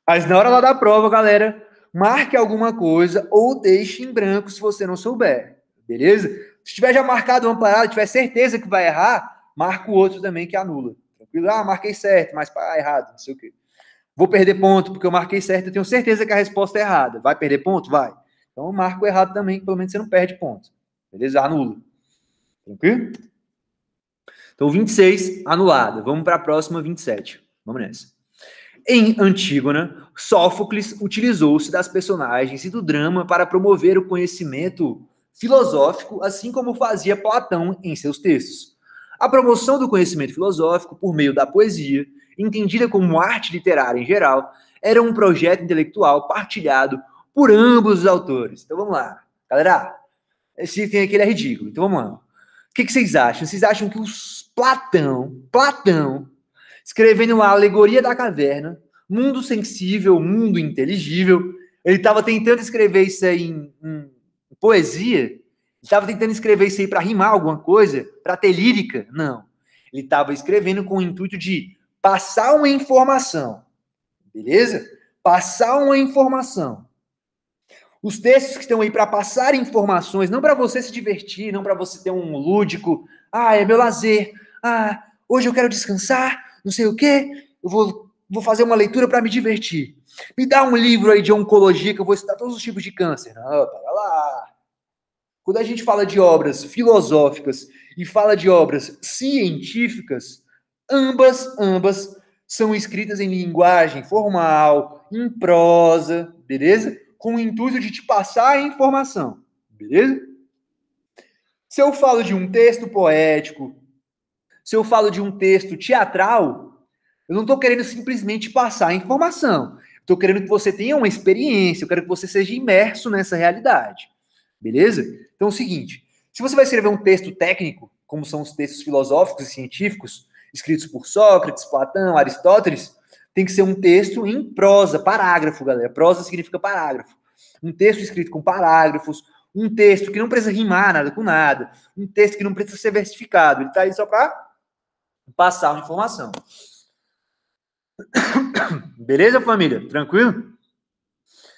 Mas na hora lá da prova, galera, marque alguma coisa ou deixe em branco se você não souber, beleza? Se tiver já marcado uma parada, tiver certeza que vai errar, marca o outro também que anula. Tranquilo? Ah, marquei certo, mas ah, errado, não sei o quê. Vou perder ponto porque eu marquei certo, eu tenho certeza que a resposta é errada. Vai perder ponto? Vai. Então marca o errado também, pelo menos você não perde ponto. Beleza? Anula. Tranquilo? Então 26, anulada. Vamos para a próxima 27. Vamos nessa. Em Antígona, né, Sófocles utilizou-se das personagens e do drama para promover o conhecimento filosófico, assim como fazia Platão em seus textos. A promoção do conhecimento filosófico por meio da poesia, entendida como arte literária em geral, era um projeto intelectual partilhado por ambos os autores. Então vamos lá, galera. Esse item aqui é ridículo. Então vamos lá. O que, que vocês acham? Vocês acham que os Platão, Platão escrevendo a alegoria da caverna, mundo sensível, mundo inteligível. Ele estava tentando escrever isso aí em, em poesia, estava tentando escrever isso aí para rimar alguma coisa, para ter lírica. Não. Ele estava escrevendo com o intuito de passar uma informação. Beleza? Passar uma informação. Os textos que estão aí para passar informações, não para você se divertir, não para você ter um lúdico. Ah, é meu lazer. Ah, hoje eu quero descansar não sei o quê, eu vou, vou fazer uma leitura para me divertir. Me dá um livro aí de oncologia que eu vou citar todos os tipos de câncer. Ah, para lá. Quando a gente fala de obras filosóficas e fala de obras científicas, ambas, ambas são escritas em linguagem formal, em prosa, beleza? Com o intuito de te passar a informação, beleza? Se eu falo de um texto poético, se eu falo de um texto teatral, eu não estou querendo simplesmente passar informação. Estou querendo que você tenha uma experiência, eu quero que você seja imerso nessa realidade. Beleza? Então é o seguinte: se você vai escrever um texto técnico, como são os textos filosóficos e científicos, escritos por Sócrates, Platão, Aristóteles, tem que ser um texto em prosa, parágrafo, galera. Prosa significa parágrafo. Um texto escrito com parágrafos, um texto que não precisa rimar nada com nada, um texto que não precisa ser versificado. Ele está aí só para passar uma informação. Beleza, família? Tranquilo?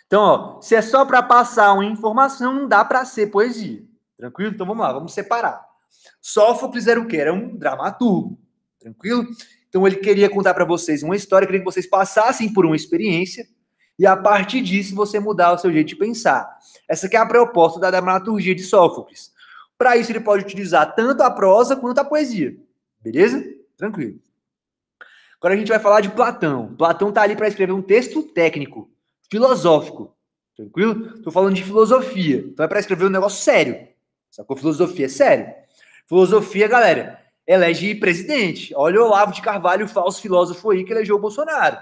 Então, ó, se é só para passar uma informação, não dá para ser poesia. Tranquilo? Então vamos lá, vamos separar. Sófocles era o quê? Era um dramaturgo. Tranquilo? Então ele queria contar para vocês uma história, queria que vocês passassem por uma experiência e a partir disso você mudar o seu jeito de pensar. Essa é a proposta da dramaturgia de Sófocles. Para isso ele pode utilizar tanto a prosa quanto a poesia. Beleza? Tranquilo. Agora a gente vai falar de Platão. Platão tá ali para escrever um texto técnico, filosófico. Tranquilo? Tô falando de filosofia. Então é para escrever um negócio sério. Sacou? Filosofia é sério. Filosofia, galera, elege presidente. Olha o Olavo de Carvalho, o falso filósofo aí que elegeu o Bolsonaro.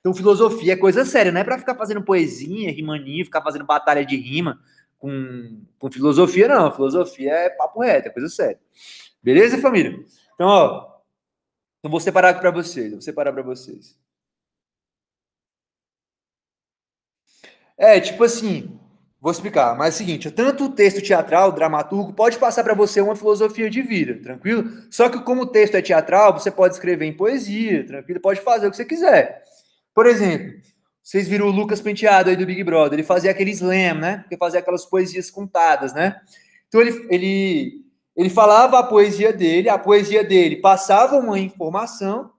Então filosofia é coisa séria, não é para ficar fazendo poesia, rimaninha, ficar fazendo batalha de rima com, com filosofia, não. Filosofia é papo reto, é coisa séria. Beleza, família? Então, ó, eu vou separar aqui para vocês, eu vou separar para vocês. É, tipo assim, vou explicar, mas é o seguinte, tanto o texto teatral, o dramaturgo, pode passar para você uma filosofia de vida, tranquilo? Só que como o texto é teatral, você pode escrever em poesia, tranquilo, pode fazer o que você quiser. Por exemplo, vocês viram o Lucas Penteado aí do Big Brother, ele fazia aquele slam, né? Porque fazia aquelas poesias contadas, né? Então ele, ele ele falava a poesia dele, a poesia dele passava uma informação,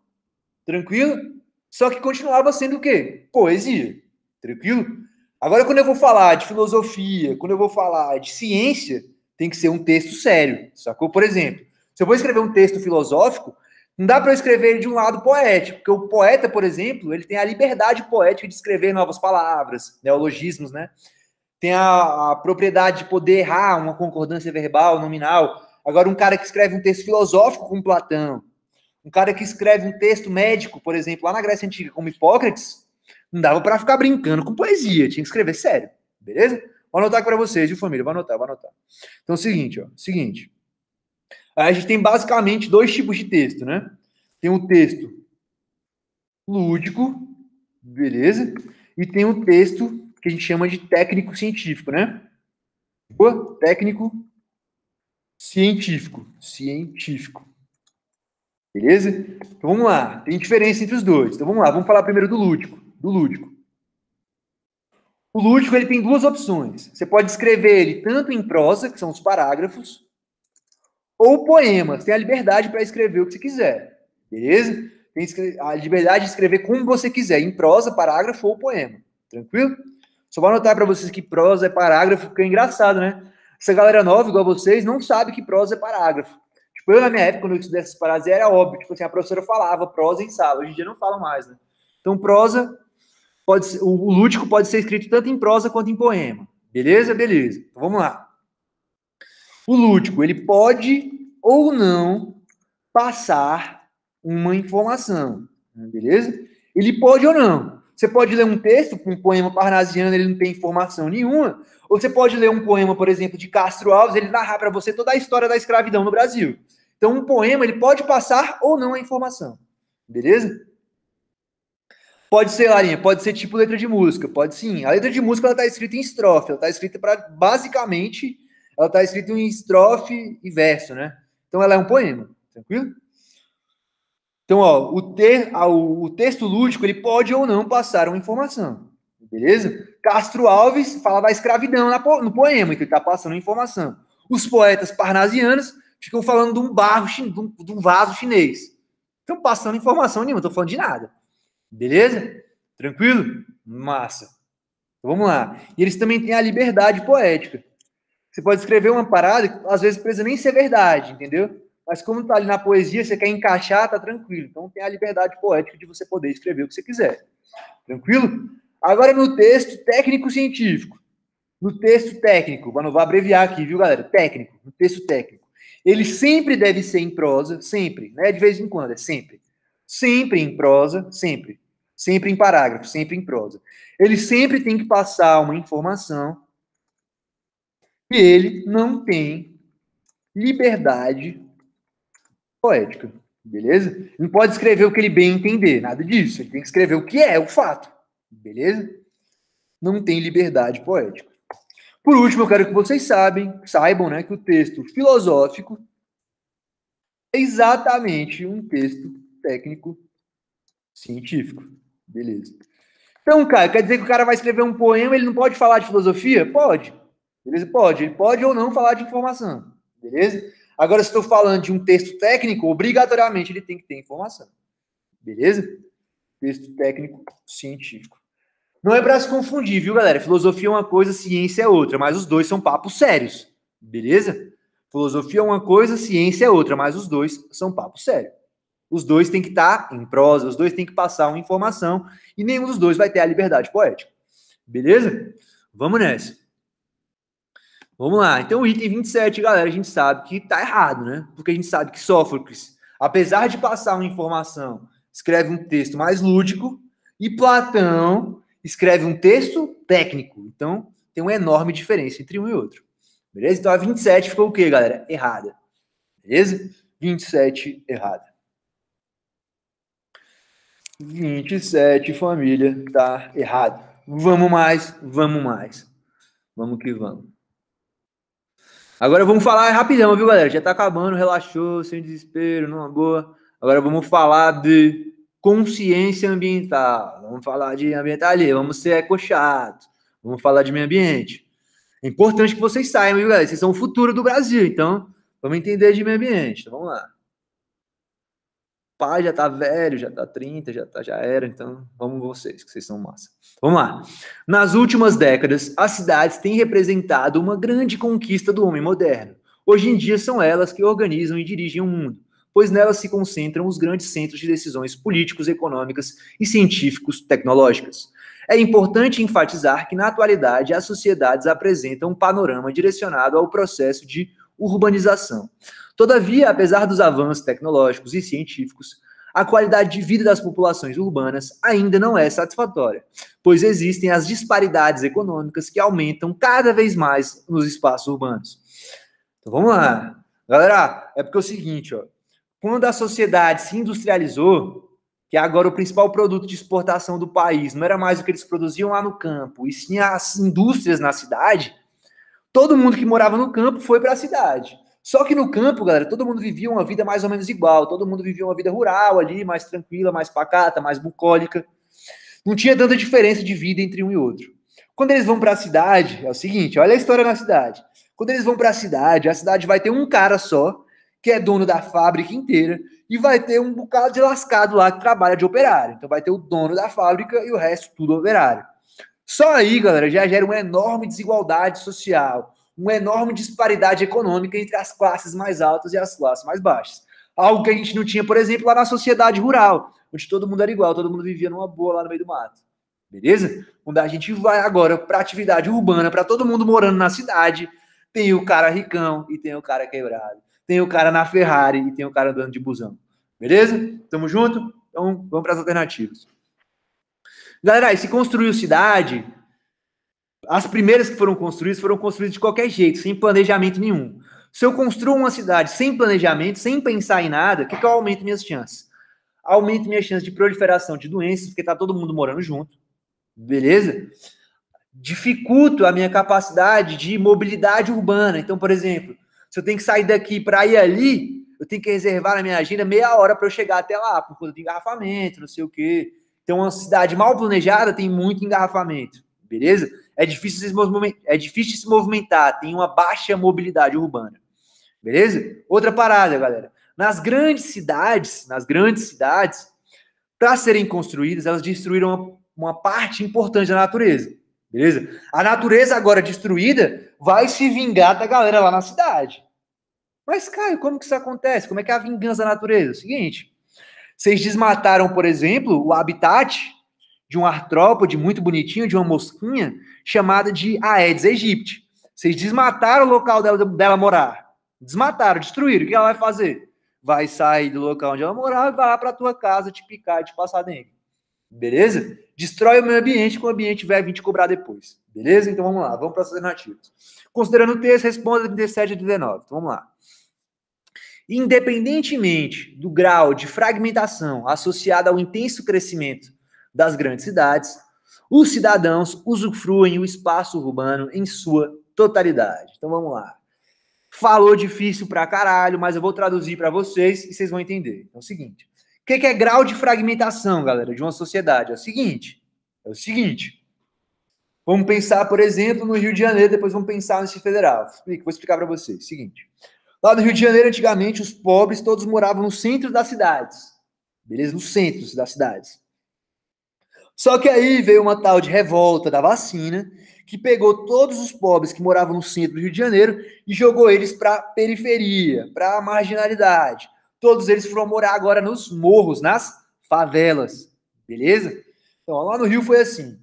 tranquilo? Só que continuava sendo o quê? Poesia, tranquilo? Agora, quando eu vou falar de filosofia, quando eu vou falar de ciência, tem que ser um texto sério, sacou? Por exemplo, se eu vou escrever um texto filosófico, não dá para eu escrever ele de um lado poético, porque o poeta, por exemplo, ele tem a liberdade poética de escrever novas palavras, neologismos, né? Tem a, a propriedade de poder errar uma concordância verbal, nominal, Agora, um cara que escreve um texto filosófico como Platão, um cara que escreve um texto médico, por exemplo, lá na Grécia Antiga, como Hipócrates, não dava para ficar brincando com poesia, tinha que escrever sério, beleza? Vou anotar aqui para vocês, viu, família? Vou anotar, vou anotar. Então, é o seguinte, ó, seguinte. Aí a gente tem basicamente dois tipos de texto, né? Tem um texto lúdico, beleza? E tem um texto que a gente chama de técnico científico, né? Boa, técnico científico. Científico. Beleza? Então vamos lá. Tem diferença entre os dois. Então vamos lá. Vamos falar primeiro do lúdico. Do lúdico. O lúdico ele tem duas opções. Você pode escrever ele tanto em prosa, que são os parágrafos, ou poemas. Tem a liberdade para escrever o que você quiser. Beleza? Tem a liberdade de escrever como você quiser, em prosa, parágrafo ou poema. Tranquilo? Só vou anotar para vocês que prosa é parágrafo, porque é engraçado, né? Essa galera nova, igual vocês, não sabe que prosa é parágrafo. Tipo, eu na minha época, quando eu estudei essas paradas, era óbvio. Tipo assim, a professora falava prosa em sala. Hoje em dia não fala mais, né? Então, prosa, pode ser, o lúdico pode ser escrito tanto em prosa quanto em poema. Beleza? Beleza. Então, vamos lá. O lúdico, ele pode ou não passar uma informação, beleza? Ele pode ou não. Você pode ler um texto, um poema parnasiano, ele não tem informação nenhuma, ou você pode ler um poema, por exemplo, de Castro Alves, ele narrar para você toda a história da escravidão no Brasil. Então, um poema, ele pode passar ou não a informação. Beleza? Pode ser, Larinha, pode ser tipo letra de música, pode sim. A letra de música, ela tá escrita em estrofe, ela tá escrita para basicamente, ela tá escrita em estrofe e verso, né? Então, ela é um poema, tranquilo? Então, ó, o, te, o texto lúdico, ele pode ou não passar uma informação. Beleza? Castro Alves fala da escravidão no poema, que então ele está passando informação. Os poetas parnasianos ficam falando de um barro, de um vaso chinês. Estão passando informação nenhuma, não estou falando de nada. Beleza? Tranquilo? Massa. Então, vamos lá. E eles também têm a liberdade poética. Você pode escrever uma parada que às vezes precisa nem ser verdade, entendeu? Mas como está ali na poesia, você quer encaixar, tá tranquilo. Então tem a liberdade poética de você poder escrever o que você quiser. Tranquilo? Agora no texto técnico-científico. No texto técnico, mas não vou abreviar aqui, viu, galera? Técnico, no texto técnico. Ele sempre deve ser em prosa, sempre, né? De vez em quando, é sempre. Sempre em prosa, sempre. Sempre em parágrafo, sempre em prosa. Ele sempre tem que passar uma informação que ele não tem liberdade poética, beleza? Não pode escrever o que ele bem entender, nada disso. Ele tem que escrever o que é, o fato. Beleza? Não tem liberdade poética. Por último, eu quero que vocês sabem, saibam né, que o texto filosófico é exatamente um texto técnico científico. Beleza. Então, cara, quer dizer que o cara vai escrever um poema, ele não pode falar de filosofia? Pode. Beleza? Pode. Ele pode ou não falar de informação. Beleza? Agora, se estou falando de um texto técnico, obrigatoriamente ele tem que ter informação. Beleza? Texto técnico científico. Não é para se confundir, viu, galera? Filosofia é uma coisa, ciência é outra, mas os dois são papos sérios, beleza? Filosofia é uma coisa, ciência é outra, mas os dois são papos sérios. Os dois têm que estar tá em prosa, os dois têm que passar uma informação e nenhum dos dois vai ter a liberdade poética. Beleza? Vamos nessa. Vamos lá. Então, o item 27, galera, a gente sabe que tá errado, né? Porque a gente sabe que Sófocles, apesar de passar uma informação, escreve um texto mais lúdico e Platão escreve um texto técnico. Então, tem uma enorme diferença entre um e outro. Beleza? Então, a 27 ficou o quê, galera? Errada. Beleza? 27 errada. 27 família tá errado. Vamos mais, vamos mais. Vamos que vamos. Agora vamos falar rapidão, viu, galera? Já tá acabando, relaxou, sem desespero, numa boa. Agora vamos falar de consciência ambiental, vamos falar de ambientalismo, vamos ser ecochato, vamos falar de meio ambiente. É importante que vocês saibam, viu, galera? Vocês são o futuro do Brasil, então vamos entender de meio ambiente. Então, vamos lá. O pai já tá velho, já tá 30, já, tá, já era, então vamos vocês, que vocês são massa. Vamos lá. Nas últimas décadas, as cidades têm representado uma grande conquista do homem moderno. Hoje em dia são elas que organizam e dirigem o mundo pois nela se concentram os grandes centros de decisões políticos, econômicas e científicos tecnológicas. É importante enfatizar que, na atualidade, as sociedades apresentam um panorama direcionado ao processo de urbanização. Todavia, apesar dos avanços tecnológicos e científicos, a qualidade de vida das populações urbanas ainda não é satisfatória, pois existem as disparidades econômicas que aumentam cada vez mais nos espaços urbanos. Então vamos lá. Galera, é porque é o seguinte, ó, quando a sociedade se industrializou, que é agora o principal produto de exportação do país não era mais o que eles produziam lá no campo, e sim as indústrias na cidade, todo mundo que morava no campo foi para a cidade. Só que no campo, galera, todo mundo vivia uma vida mais ou menos igual, todo mundo vivia uma vida rural ali, mais tranquila, mais pacata, mais bucólica. Não tinha tanta diferença de vida entre um e outro. Quando eles vão para a cidade, é o seguinte, olha a história na cidade. Quando eles vão para a cidade, a cidade vai ter um cara só que é dono da fábrica inteira, e vai ter um bocado de lascado lá que trabalha de operário. Então vai ter o dono da fábrica e o resto tudo operário. Só aí, galera, já gera uma enorme desigualdade social, uma enorme disparidade econômica entre as classes mais altas e as classes mais baixas. Algo que a gente não tinha, por exemplo, lá na sociedade rural, onde todo mundo era igual, todo mundo vivia numa boa lá no meio do mato. Beleza? Onde a gente vai agora para atividade urbana, para todo mundo morando na cidade, tem o cara ricão e tem o cara quebrado tem o cara na Ferrari e tem o cara andando de busão. Beleza? Tamo junto? Então vamos para as alternativas. Galera, e se construiu cidade, as primeiras que foram construídas foram construídas de qualquer jeito, sem planejamento nenhum. Se eu construo uma cidade sem planejamento, sem pensar em nada, o que, que eu aumento minhas chances? Aumento minhas chances de proliferação de doenças, porque está todo mundo morando junto. Beleza? Dificulto a minha capacidade de mobilidade urbana. Então, por exemplo, se eu tenho que sair daqui para ir ali, eu tenho que reservar na minha agenda meia hora para eu chegar até lá, por conta de engarrafamento, não sei o quê. Então, uma cidade mal planejada tem muito engarrafamento, beleza? É difícil, se movimentar, é difícil se movimentar, tem uma baixa mobilidade urbana, beleza? Outra parada, galera. Nas grandes cidades, nas grandes cidades, para serem construídas, elas destruíram uma, uma parte importante da natureza. Beleza? A natureza agora destruída vai se vingar da galera lá na cidade. Mas, Caio, como que isso acontece? Como é que é a vingança da natureza? É o seguinte, vocês desmataram, por exemplo, o habitat de um artrópode muito bonitinho, de uma mosquinha, chamada de Aedes aegypti. Vocês desmataram o local dela, dela morar. Desmataram, destruíram. O que ela vai fazer? Vai sair do local onde ela morava e vai lá para tua casa te picar e te passar dentro beleza? Destrói o meio ambiente que o ambiente vai vir te cobrar depois, beleza? Então vamos lá, vamos para as alternativas. Considerando o texto, responda 37 a 39. Então, vamos lá. Independentemente do grau de fragmentação associada ao intenso crescimento das grandes cidades, os cidadãos usufruem o espaço urbano em sua totalidade. Então vamos lá. Falou difícil pra caralho, mas eu vou traduzir para vocês e vocês vão entender. Então é o seguinte: que, que é grau de fragmentação, galera, de uma sociedade? É o seguinte, é o seguinte. Vamos pensar, por exemplo, no Rio de Janeiro, depois vamos pensar no Distrito Federal. Vou explicar para vocês. Seguinte. Lá no Rio de Janeiro, antigamente, os pobres todos moravam no centro das cidades. Beleza? No centro das cidades. Só que aí veio uma tal de revolta da vacina, que pegou todos os pobres que moravam no centro do Rio de Janeiro e jogou eles para periferia, para marginalidade Todos eles foram morar agora nos morros, nas favelas, beleza? Então, lá no Rio foi assim.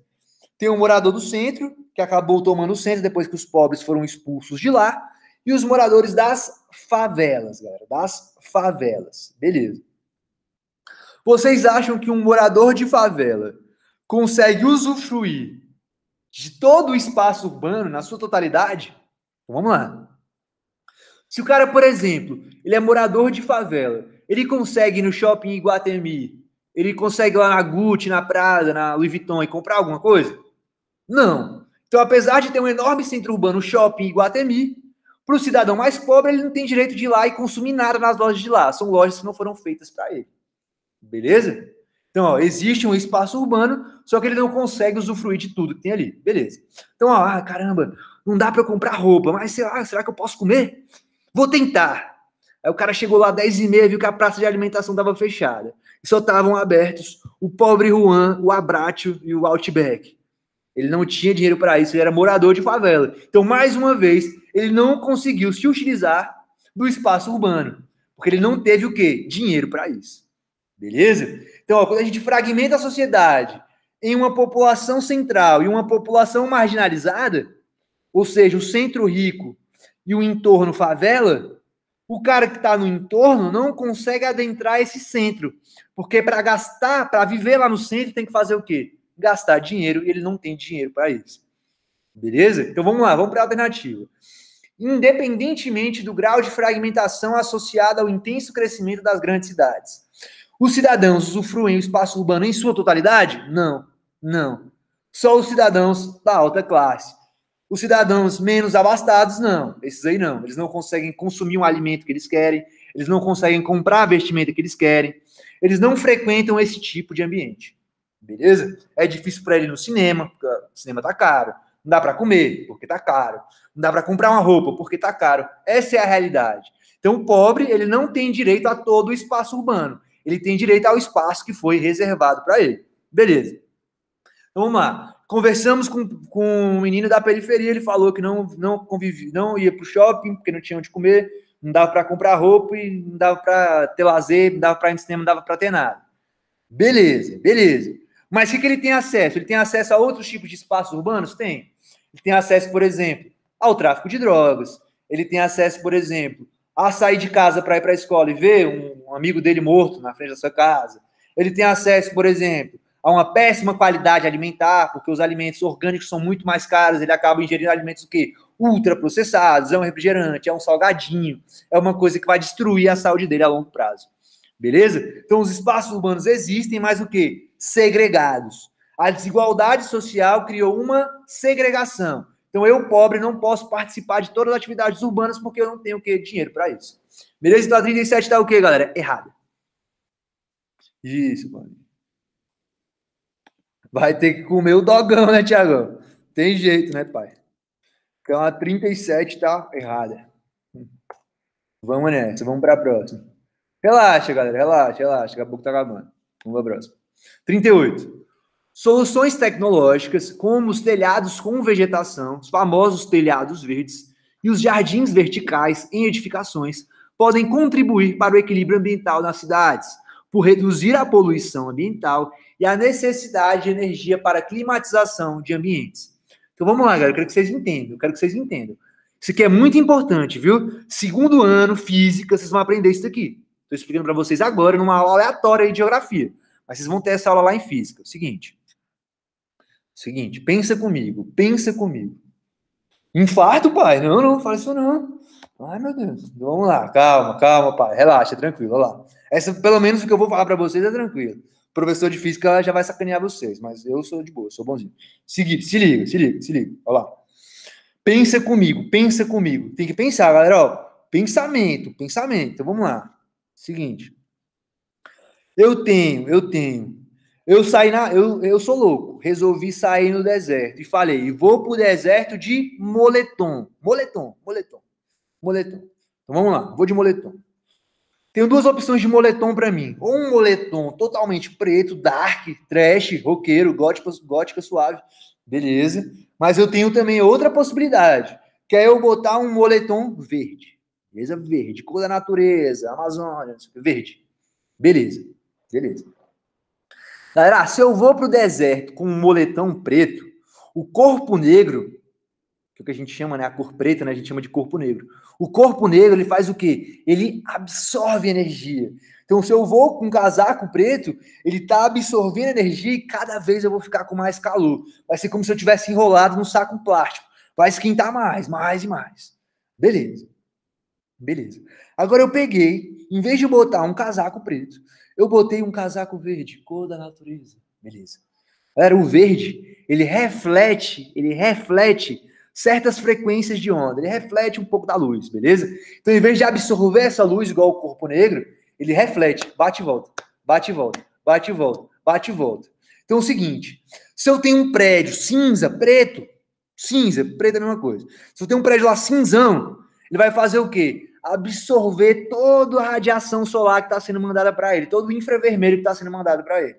Tem um morador do centro, que acabou tomando o centro depois que os pobres foram expulsos de lá, e os moradores das favelas, galera, das favelas, beleza? Vocês acham que um morador de favela consegue usufruir de todo o espaço urbano na sua totalidade? Então, vamos lá. Se o cara, por exemplo, ele é morador de favela, ele consegue ir no shopping Iguatemi, ele consegue lá na Gucci, na Prada, na Louis Vuitton e comprar alguma coisa? Não. Então, apesar de ter um enorme centro urbano, shopping Iguatemi, para o cidadão mais pobre, ele não tem direito de ir lá e consumir nada nas lojas de lá. São lojas que não foram feitas para ele. Beleza? Então, ó, existe um espaço urbano, só que ele não consegue usufruir de tudo que tem ali. Beleza. Então, ó, ah, caramba, não dá para comprar roupa, mas sei lá, será que eu posso comer? Vou tentar. Aí o cara chegou lá às 10 e meia, viu que a praça de alimentação estava fechada. E só estavam abertos o pobre Juan, o Abratio e o Outback. Ele não tinha dinheiro para isso, ele era morador de favela. Então, mais uma vez, ele não conseguiu se utilizar do espaço urbano, porque ele não teve o quê? Dinheiro para isso. Beleza? Então, ó, quando a gente fragmenta a sociedade em uma população central e uma população marginalizada, ou seja, o centro rico e o entorno favela, o cara que está no entorno não consegue adentrar esse centro. Porque para gastar, para viver lá no centro, tem que fazer o quê? Gastar dinheiro e ele não tem dinheiro para isso. Beleza? Então vamos lá, vamos para a alternativa. Independentemente do grau de fragmentação associada ao intenso crescimento das grandes cidades, os cidadãos usufruem o espaço urbano em sua totalidade? Não, não. Só os cidadãos da alta classe. Os cidadãos menos abastados, não. Esses aí não. Eles não conseguem consumir um alimento que eles querem, eles não conseguem comprar a vestimenta que eles querem, eles não frequentam esse tipo de ambiente. Beleza? É difícil para ele ir no cinema, porque o cinema tá caro. Não dá para comer, porque tá caro. Não dá para comprar uma roupa, porque tá caro. Essa é a realidade. Então, o pobre, ele não tem direito a todo o espaço urbano. Ele tem direito ao espaço que foi reservado para ele. Beleza. Então, vamos lá. Conversamos com, com um menino da periferia, ele falou que não não convive, não ia para o shopping porque não tinha onde comer, não dava para comprar roupa e não dava para ter lazer, não dava para ir no cinema, não dava para ter nada. Beleza, beleza. Mas o que, que ele tem acesso? Ele tem acesso a outros tipos de espaços urbanos? Tem. Ele tem acesso, por exemplo, ao tráfico de drogas. Ele tem acesso, por exemplo, a sair de casa para ir para a escola e ver um amigo dele morto na frente da sua casa. Ele tem acesso, por exemplo, a uma péssima qualidade alimentar, porque os alimentos orgânicos são muito mais caros, ele acaba ingerindo alimentos o quê? ultraprocessados, é um refrigerante, é um salgadinho, é uma coisa que vai destruir a saúde dele a longo prazo. Beleza? Então os espaços urbanos existem, mas o que? Segregados. A desigualdade social criou uma segregação. Então eu, pobre, não posso participar de todas as atividades urbanas porque eu não tenho o Dinheiro para isso. Beleza? Então a 37 está o quê, galera? Errada. Isso, mano. Vai ter que comer o dogão, né, Thiago? Tem jeito, né, pai? Então a 37 tá errada. Vamos nessa, vamos para a próxima. Relaxa, galera, relaxa, relaxa. Daqui a pouco tá acabando. Vamos para a próxima. 38. Soluções tecnológicas, como os telhados com vegetação, os famosos telhados verdes, e os jardins verticais em edificações, podem contribuir para o equilíbrio ambiental nas cidades por reduzir a poluição ambiental e a necessidade de energia para climatização de ambientes. Então vamos lá, galera, eu quero que vocês entendam, eu quero que vocês entendam. Isso aqui é muito importante, viu? Segundo ano, física, vocês vão aprender isso daqui. Estou explicando para vocês agora numa aula aleatória de geografia, mas vocês vão ter essa aula lá em física. seguinte, seguinte, pensa comigo, pensa comigo. Infarto, pai? Não, não, não fala isso não. Ai, meu Deus. Vamos lá, calma, calma, pai. Relaxa, tranquilo, olha lá. Essa, pelo menos o que eu vou falar para vocês é tranquilo. O professor de física já vai sacanear vocês, mas eu sou de boa, sou bonzinho. Seguir, se liga, se liga, se liga. Olha lá. Pensa comigo, pensa comigo. Tem que pensar, galera. Ó, pensamento, pensamento. Então vamos lá. Seguinte. Eu tenho, eu tenho. Eu saí na. Eu, eu sou louco. Resolvi sair no deserto. E falei, vou pro deserto de moletom. Moletom, moletom. Moletom. Então vamos lá, vou de moletom. Tenho duas opções de moletom para mim. Ou um moletom totalmente preto, dark, trash, roqueiro, gótica, gótica suave, beleza. Mas eu tenho também outra possibilidade, que é eu botar um moletom verde. Beleza? Verde, cor da natureza, Amazônia, verde. Beleza, beleza. Galera, se eu vou pro deserto com um moletom preto, o corpo negro, que é o que a gente chama, né? A cor preta, né? A gente chama de corpo negro. O corpo negro, ele faz o quê? Ele absorve energia. Então, se eu vou com um casaco preto, ele está absorvendo energia e cada vez eu vou ficar com mais calor. Vai ser como se eu tivesse enrolado num saco plástico. Vai esquentar mais, mais e mais. Beleza. Beleza. Agora eu peguei, em vez de botar um casaco preto, eu botei um casaco verde, cor da natureza. Beleza. Galera, o verde, ele reflete, ele reflete certas frequências de onda. Ele reflete um pouco da luz, beleza? Então, em vez de absorver essa luz igual o corpo negro, ele reflete, bate e volta, bate e volta, bate e volta, bate e volta. Então é o seguinte: se eu tenho um prédio cinza, preto, cinza, preto é a mesma coisa. Se eu tenho um prédio lá cinzão, ele vai fazer o quê? Absorver toda a radiação solar que está sendo mandada para ele, todo o infravermelho que está sendo mandado para ele.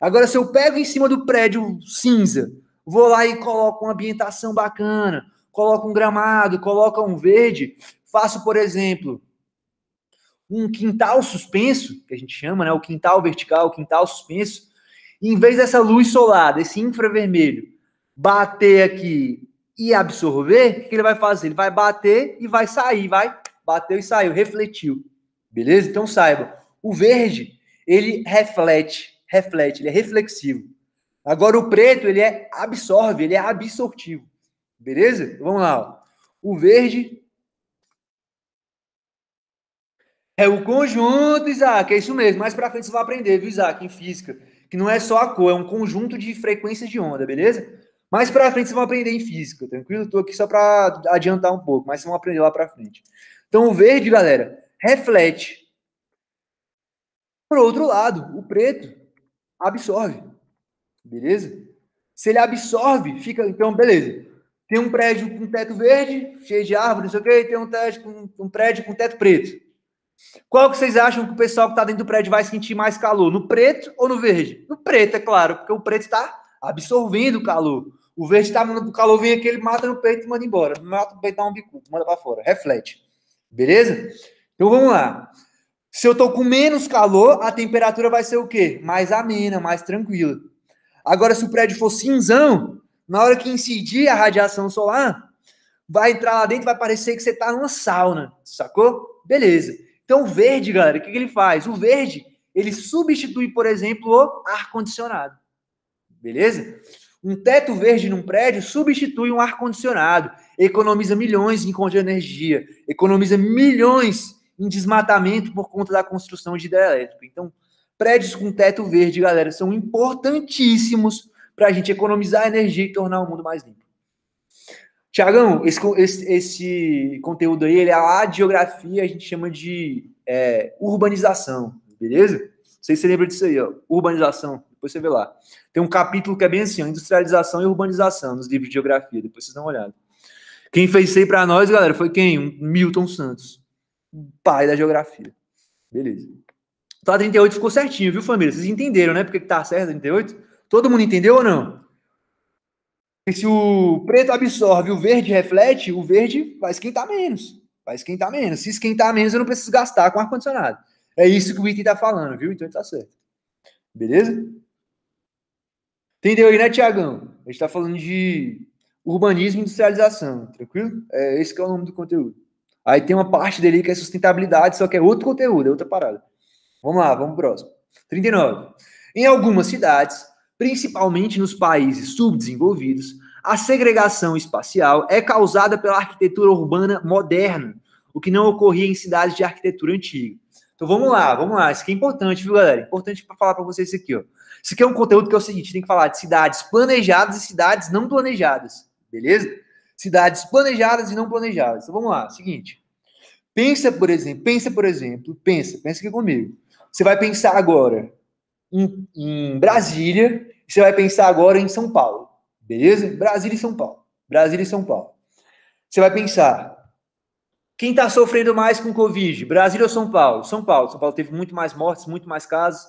Agora, se eu pego em cima do prédio cinza vou lá e coloco uma ambientação bacana, coloco um gramado, coloco um verde, faço, por exemplo, um quintal suspenso, que a gente chama, né, o quintal vertical, o quintal suspenso, e em vez dessa luz solar, desse infravermelho, bater aqui e absorver, o que ele vai fazer? Ele vai bater e vai sair, vai, bateu e saiu, refletiu. Beleza? Então saiba, o verde, ele reflete, reflete, ele é reflexivo. Agora o preto, ele é absorve, ele é absortivo. Beleza? Então, vamos lá. Ó. O verde é o conjunto, Isaac, é isso mesmo. Mais para frente você vai aprender, viu, Isaac, em física, que não é só a cor, é um conjunto de frequências de onda, beleza? Mais para frente vocês vão aprender em física, tranquilo? Estou aqui só para adiantar um pouco, mas vocês vão aprender lá para frente. Então o verde, galera, reflete. Por outro lado, o preto absorve. Beleza? Se ele absorve, fica. Então, beleza. Tem um prédio com teto verde, cheio de árvores, ok? o tem um, teto com, um prédio com teto preto. Qual que vocês acham que o pessoal que está dentro do prédio vai sentir mais calor? No preto ou no verde? No preto, é claro, porque o preto está absorvendo o calor. O verde está mandando o calor, vem aqui, ele mata no peito e manda embora. Mata no peito, dá um bicudo, manda para fora. Reflete. Beleza? Então vamos lá. Se eu estou com menos calor, a temperatura vai ser o quê? Mais amena, mais tranquila. Agora, se o prédio for cinzão, na hora que incidir a radiação solar, vai entrar lá dentro, vai parecer que você está numa sauna, sacou? Beleza. Então, o verde, galera, o que, que ele faz? O verde, ele substitui, por exemplo, o ar-condicionado. Beleza? Um teto verde num prédio substitui um ar-condicionado, economiza milhões em conta de energia, economiza milhões em desmatamento por conta da construção de hidrelétrica. Então, Prédios com teto verde, galera, são importantíssimos para a gente economizar energia e tornar o mundo mais limpo. Tiagão, esse, esse, esse, conteúdo aí, ele é a geografia, a gente chama de é, urbanização, beleza? Não sei se você lembra disso aí, ó, urbanização, depois você vê lá. Tem um capítulo que é bem assim, ó, industrialização e urbanização nos livros de geografia, depois vocês dão uma olhada. Quem fez isso aí para nós, galera, foi quem? Milton Santos, pai da geografia. Beleza. Tá então, 38 ficou certinho, viu, família? Vocês entenderam, né? Porque que tá certo 38? Todo mundo entendeu ou não? E se o preto absorve o verde reflete, o verde vai esquentar menos. Vai esquentar menos. Se esquentar menos, eu não preciso gastar com ar-condicionado. É isso que o item tá falando, viu? Então tá certo. Beleza? Entendeu aí, né, Tiagão? A gente tá falando de urbanismo e industrialização, tranquilo? É esse que é o nome do conteúdo. Aí tem uma parte dele que é sustentabilidade, só que é outro conteúdo, é outra parada. Vamos lá, vamos pro próximo. 39. Em algumas cidades, principalmente nos países subdesenvolvidos, a segregação espacial é causada pela arquitetura urbana moderna, o que não ocorria em cidades de arquitetura antiga. Então vamos lá, vamos lá. Isso aqui é importante, viu, galera? Importante para falar para vocês isso aqui, ó. Isso aqui é um conteúdo que é o seguinte: tem que falar de cidades planejadas e cidades não planejadas, beleza? Cidades planejadas e não planejadas. Então vamos lá, seguinte. Pensa, por exemplo, pensa, por exemplo, pensa, pensa aqui comigo. Você vai pensar agora em, em Brasília, você vai pensar agora em São Paulo. Beleza? Brasília e São Paulo. Brasília e São Paulo. Você vai pensar, quem está sofrendo mais com Covid? Brasília ou São Paulo? São Paulo. São Paulo teve muito mais mortes, muito mais casos,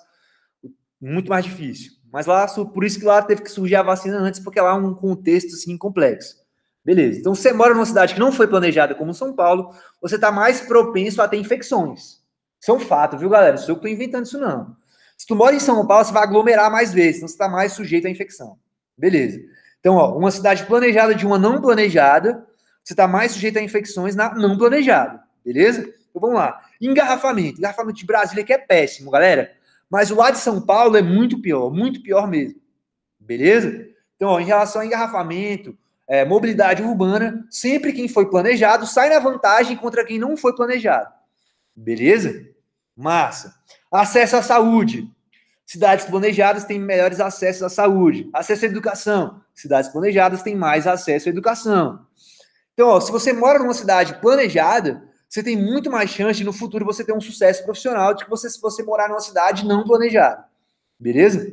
muito mais difícil. Mas lá, por isso que lá teve que surgir a vacina antes, porque lá é um contexto assim complexo. Beleza. Então, se você mora numa cidade que não foi planejada como São Paulo, você está mais propenso a ter infecções. São é fato, viu, galera? Isso eu tô inventando isso, não. Se tu mora em São Paulo, você vai aglomerar mais vezes, então você está mais sujeito à infecção. Beleza. Então, ó, uma cidade planejada de uma não planejada, você está mais sujeito a infecções na não planejada. Beleza? Então vamos lá. Engarrafamento. Engarrafamento de Brasília que é péssimo, galera. Mas o lá de São Paulo é muito pior, muito pior mesmo. Beleza? Então, ó, em relação a engarrafamento, é, mobilidade urbana, sempre quem foi planejado sai na vantagem contra quem não foi planejado. Beleza? Massa. Acesso à saúde. Cidades planejadas têm melhores acessos à saúde. Acesso à educação. Cidades planejadas têm mais acesso à educação. Então, ó, se você mora numa cidade planejada, você tem muito mais chance de no futuro você ter um sucesso profissional do que você se você morar numa cidade não planejada. Beleza?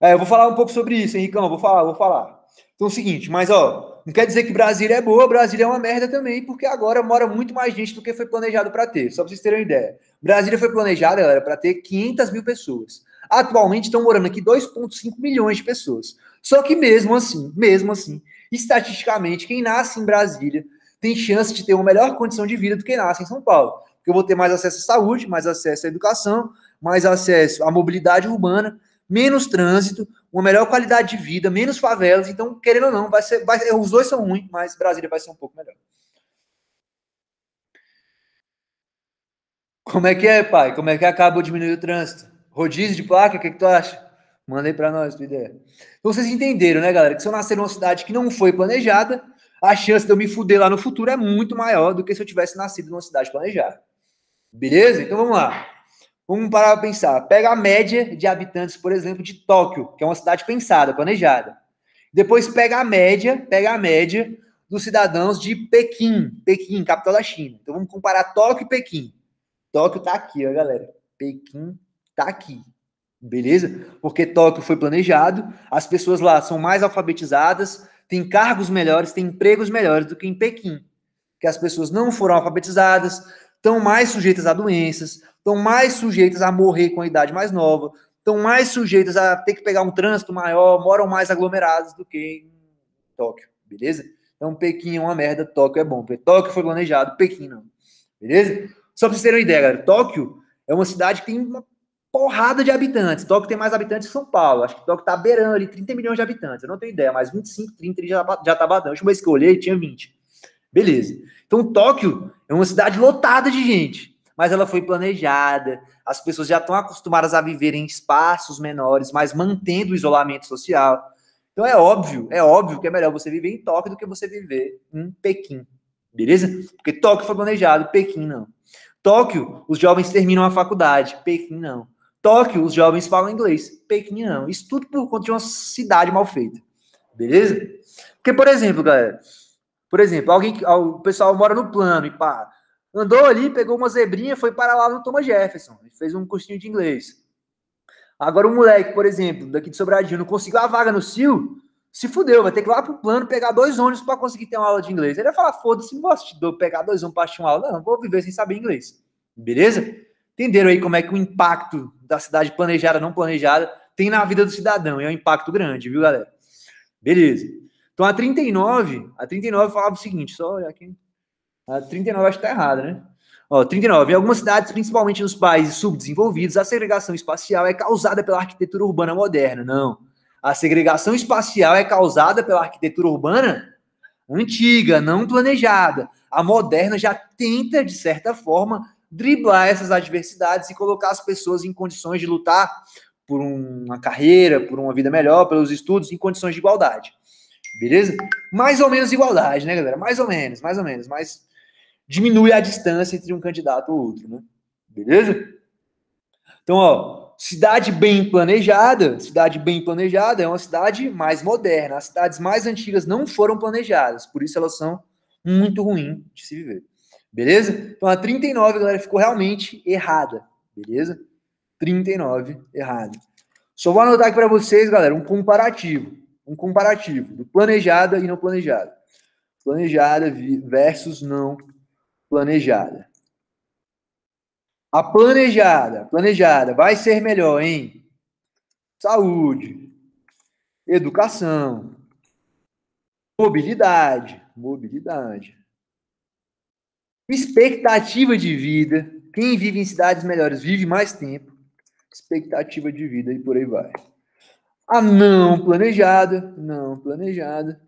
É, eu vou falar um pouco sobre isso, Henricão. Vou falar, vou falar. Então é o seguinte, mas ó, não quer dizer que Brasília é boa, Brasília é uma merda também, porque agora mora muito mais gente do que foi planejado para ter, só para vocês terem uma ideia. Brasília foi planejada, galera, para ter 500 mil pessoas. Atualmente estão morando aqui 2,5 milhões de pessoas. Só que mesmo assim, mesmo assim, estatisticamente, quem nasce em Brasília tem chance de ter uma melhor condição de vida do que nasce em São Paulo. Porque eu vou ter mais acesso à saúde, mais acesso à educação, mais acesso à mobilidade urbana, menos trânsito, uma melhor qualidade de vida, menos favelas. Então, querendo ou não, vai ser, vai, os dois são ruins, mas Brasília vai ser um pouco melhor. Como é que é, pai? Como é que acabou diminuindo o trânsito? Rodízio de placa, o que, que tu acha? Manda aí nós tua ideia. Então, vocês entenderam, né, galera? Que se eu nascer numa cidade que não foi planejada, a chance de eu me fuder lá no futuro é muito maior do que se eu tivesse nascido numa cidade planejada. Beleza? Então vamos lá. Vamos parar para pensar. Pega a média de habitantes, por exemplo, de Tóquio, que é uma cidade pensada, planejada. Depois pega a média, pega a média dos cidadãos de Pequim, Pequim, capital da China. Então vamos comparar Tóquio e Pequim. Tóquio tá aqui, ó, galera. Pequim tá aqui. Beleza? Porque Tóquio foi planejado, as pessoas lá são mais alfabetizadas, têm cargos melhores, têm empregos melhores do que em Pequim. Que as pessoas não foram alfabetizadas, estão mais sujeitas a doenças, estão mais sujeitas a morrer com a idade mais nova, estão mais sujeitas a ter que pegar um trânsito maior, moram mais aglomerados do que em Tóquio, beleza? Então, Pequim é uma merda, Tóquio é bom. Porque Tóquio foi planejado, Pequim não. Beleza? Só para vocês terem uma ideia, galera. Tóquio é uma cidade que tem uma porrada de habitantes. Tóquio tem mais habitantes que São Paulo. Acho que Tóquio tá beirando ali 30 milhões de habitantes. Eu não tenho ideia, mas 25, 30 já, já tá batendo. A última vez que eu olhei tinha 20. Beleza. Então, Tóquio é uma cidade lotada de gente, mas ela foi planejada, as pessoas já estão acostumadas a viver em espaços menores, mas mantendo o isolamento social. Então, é óbvio, é óbvio que é melhor você viver em Tóquio do que você viver em Pequim, beleza? Porque Tóquio foi planejado, Pequim não. Tóquio, os jovens terminam a faculdade, Pequim não. Tóquio, os jovens falam inglês, Pequim não. Isso tudo por conta de uma cidade mal feita, beleza? Porque, por exemplo, galera, por exemplo, alguém, o pessoal mora no plano e pá, andou ali, pegou uma zebrinha, foi parar lá no Thomas Jefferson, fez um cursinho de inglês. Agora, um moleque, por exemplo, daqui de Sobradinho, não conseguiu a vaga no CIL, se fudeu, vai ter que ir lá pro plano pegar dois ônibus para conseguir ter uma aula de inglês. Ele vai falar, foda-se, não de pegar dois ônibus para assistir uma aula, não, vou viver sem saber inglês. Beleza? Entenderam aí como é que o impacto da cidade planejada, não planejada, tem na vida do cidadão, e é um impacto grande, viu, galera? Beleza. Então a 39, a 39 falava o seguinte, só olhar aqui. A 39 acho que tá errada, né? Ó, 39. Em algumas cidades, principalmente nos países subdesenvolvidos, a segregação espacial é causada pela arquitetura urbana moderna. Não. A segregação espacial é causada pela arquitetura urbana antiga, não planejada. A moderna já tenta, de certa forma, driblar essas adversidades e colocar as pessoas em condições de lutar por uma carreira, por uma vida melhor, pelos estudos, em condições de igualdade. Beleza? Mais ou menos igualdade, né, galera? Mais ou menos, mais ou menos. Mas diminui a distância entre um candidato ou outro, né? Beleza? Então, ó, cidade bem planejada, cidade bem planejada é uma cidade mais moderna. As cidades mais antigas não foram planejadas, por isso elas são muito ruins de se viver. Beleza? Então a 39, galera, ficou realmente errada. Beleza? 39 errado. Só vou anotar aqui para vocês, galera, um comparativo um comparativo do planejada e não planejada. Planejada versus não planejada. A planejada, planejada vai ser melhor em saúde, educação, mobilidade, mobilidade, expectativa de vida. Quem vive em cidades melhores vive mais tempo, expectativa de vida e por aí vai a ah, não planejada, não planejada,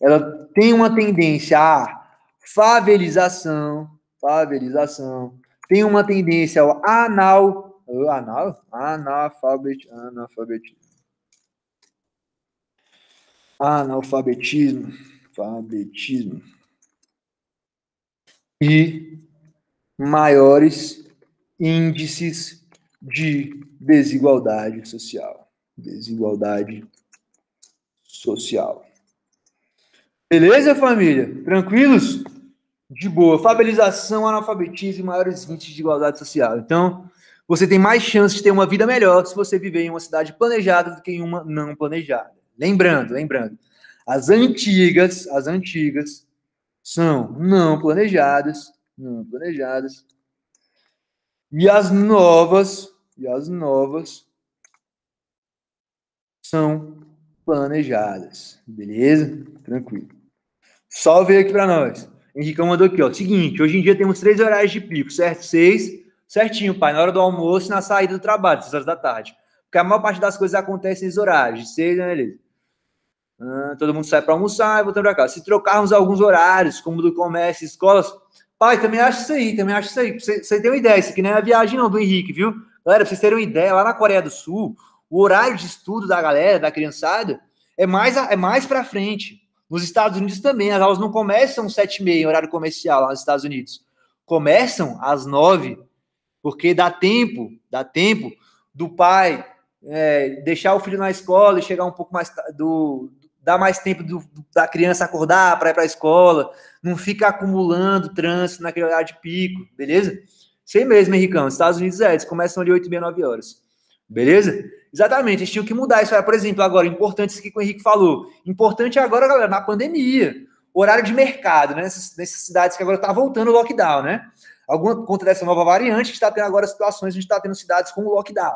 ela tem uma tendência à favelização, favelização, tem uma tendência ao anal, uh, anal, analfabet, analfabetismo, analfabetismo, alfabetismo e maiores índices de desigualdade social. Desigualdade social. Beleza, família? Tranquilos? De boa. Fabelização, analfabetismo e maiores índices de igualdade social. Então, você tem mais chances de ter uma vida melhor se você viver em uma cidade planejada do que em uma não planejada. Lembrando, lembrando, as antigas, as antigas são não planejadas, não planejadas. E as novas, e as novas são planejadas. Beleza? Tranquilo. Só veio aqui para nós. Henricão mandou aqui, ó. Seguinte, hoje em dia temos três horários de pico, certo? Seis, certinho, pai. Na hora do almoço e na saída do trabalho, seis horas da tarde. Porque a maior parte das coisas acontece nesses horários. Seis, né, beleza? Ah, todo mundo sai para almoçar e voltando para casa. Se trocarmos alguns horários, como do comércio, escolas. Pai, também acho isso aí, também acho isso aí. você, você tem uma ideia, isso aqui não é a viagem não, do Henrique, viu? Galera, pra vocês terem uma ideia, lá na Coreia do Sul, o horário de estudo da galera, da criançada, é mais, é mais para frente. Nos Estados Unidos também, as aulas não começam às 7h30 horário comercial lá nos Estados Unidos. Começam às 9 porque dá tempo, dá tempo do pai é, deixar o filho na escola e chegar um pouco mais do dá mais tempo do, da criança acordar para ir para a escola, não fica acumulando trânsito naquele horário de pico, beleza? Sei mesmo, Henricão, Estados Unidos é, eles começam ali 8 e meia, 9 horas, beleza? Exatamente, eles tinham que mudar isso. Por exemplo, agora, importante isso que o Henrique falou. Importante agora, galera, na pandemia. Horário de mercado, né? Nessas, nessas cidades que agora está voltando o lockdown, né? Alguma conta dessa nova variante a gente está tendo agora situações, a gente está tendo cidades com lockdown.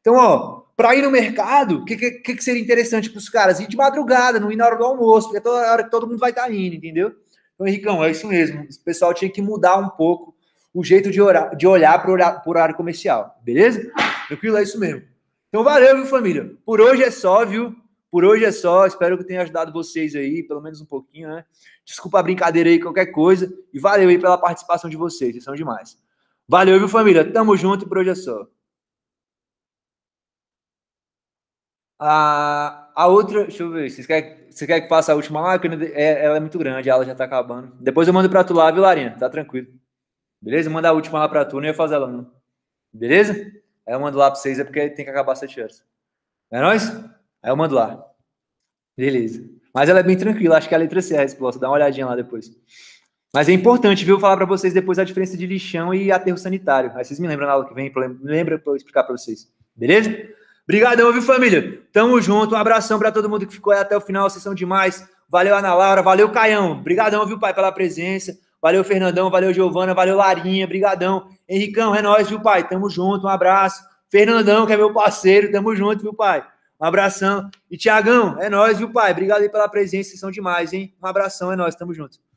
Então, ó, para ir no mercado, o que, que, que, seria interessante para os caras? Ir de madrugada, não ir na hora do almoço, porque é toda hora que todo mundo vai estar tá indo, entendeu? Então, Henricão, é isso mesmo. O pessoal tinha que mudar um pouco o jeito de, orar, de olhar para o horário comercial, beleza? Tranquilo, é isso mesmo. Então valeu, viu, família? Por hoje é só, viu? Por hoje é só. Espero que tenha ajudado vocês aí, pelo menos um pouquinho, né? Desculpa a brincadeira aí, qualquer coisa. E valeu aí pela participação de vocês, vocês são demais. Valeu, viu, família? Tamo junto e por hoje é só. A, a outra, deixa eu ver, vocês querem, você quer que faça a última lá? Ah, é, ela é muito grande, a já tá acabando. Depois eu mando pra tu lá, viu, Larinha? Tá tranquilo. Beleza? Manda a última lá pra tu, não ia fazer ela não. Beleza? Aí eu mando lá para vocês, é porque tem que acabar às 7 horas. é nóis? Aí eu mando lá. Beleza. Mas ela é bem tranquila, acho que é a letra C a resposta, dá uma olhadinha lá depois. Mas é importante, viu, falar para vocês depois a diferença de lixão e aterro sanitário. Aí vocês me lembram na aula que vem, me lembra para eu explicar para vocês. Beleza? Obrigadão, viu, família? Tamo junto, um abração para todo mundo que ficou aí até o final, vocês são demais. Valeu, Ana Laura, valeu, Caião. Obrigadão, viu, pai, pela presença. Valeu, Fernandão. Valeu, Giovana. Valeu, Larinha. Brigadão. Henricão, é nóis, viu, pai? Tamo junto. Um abraço. Fernandão, que é meu parceiro. Tamo junto, viu, pai? Um abração. E Tiagão, é nóis, viu, pai? Obrigado aí pela presença. Vocês são demais, hein? Um abração, é nóis. Tamo junto.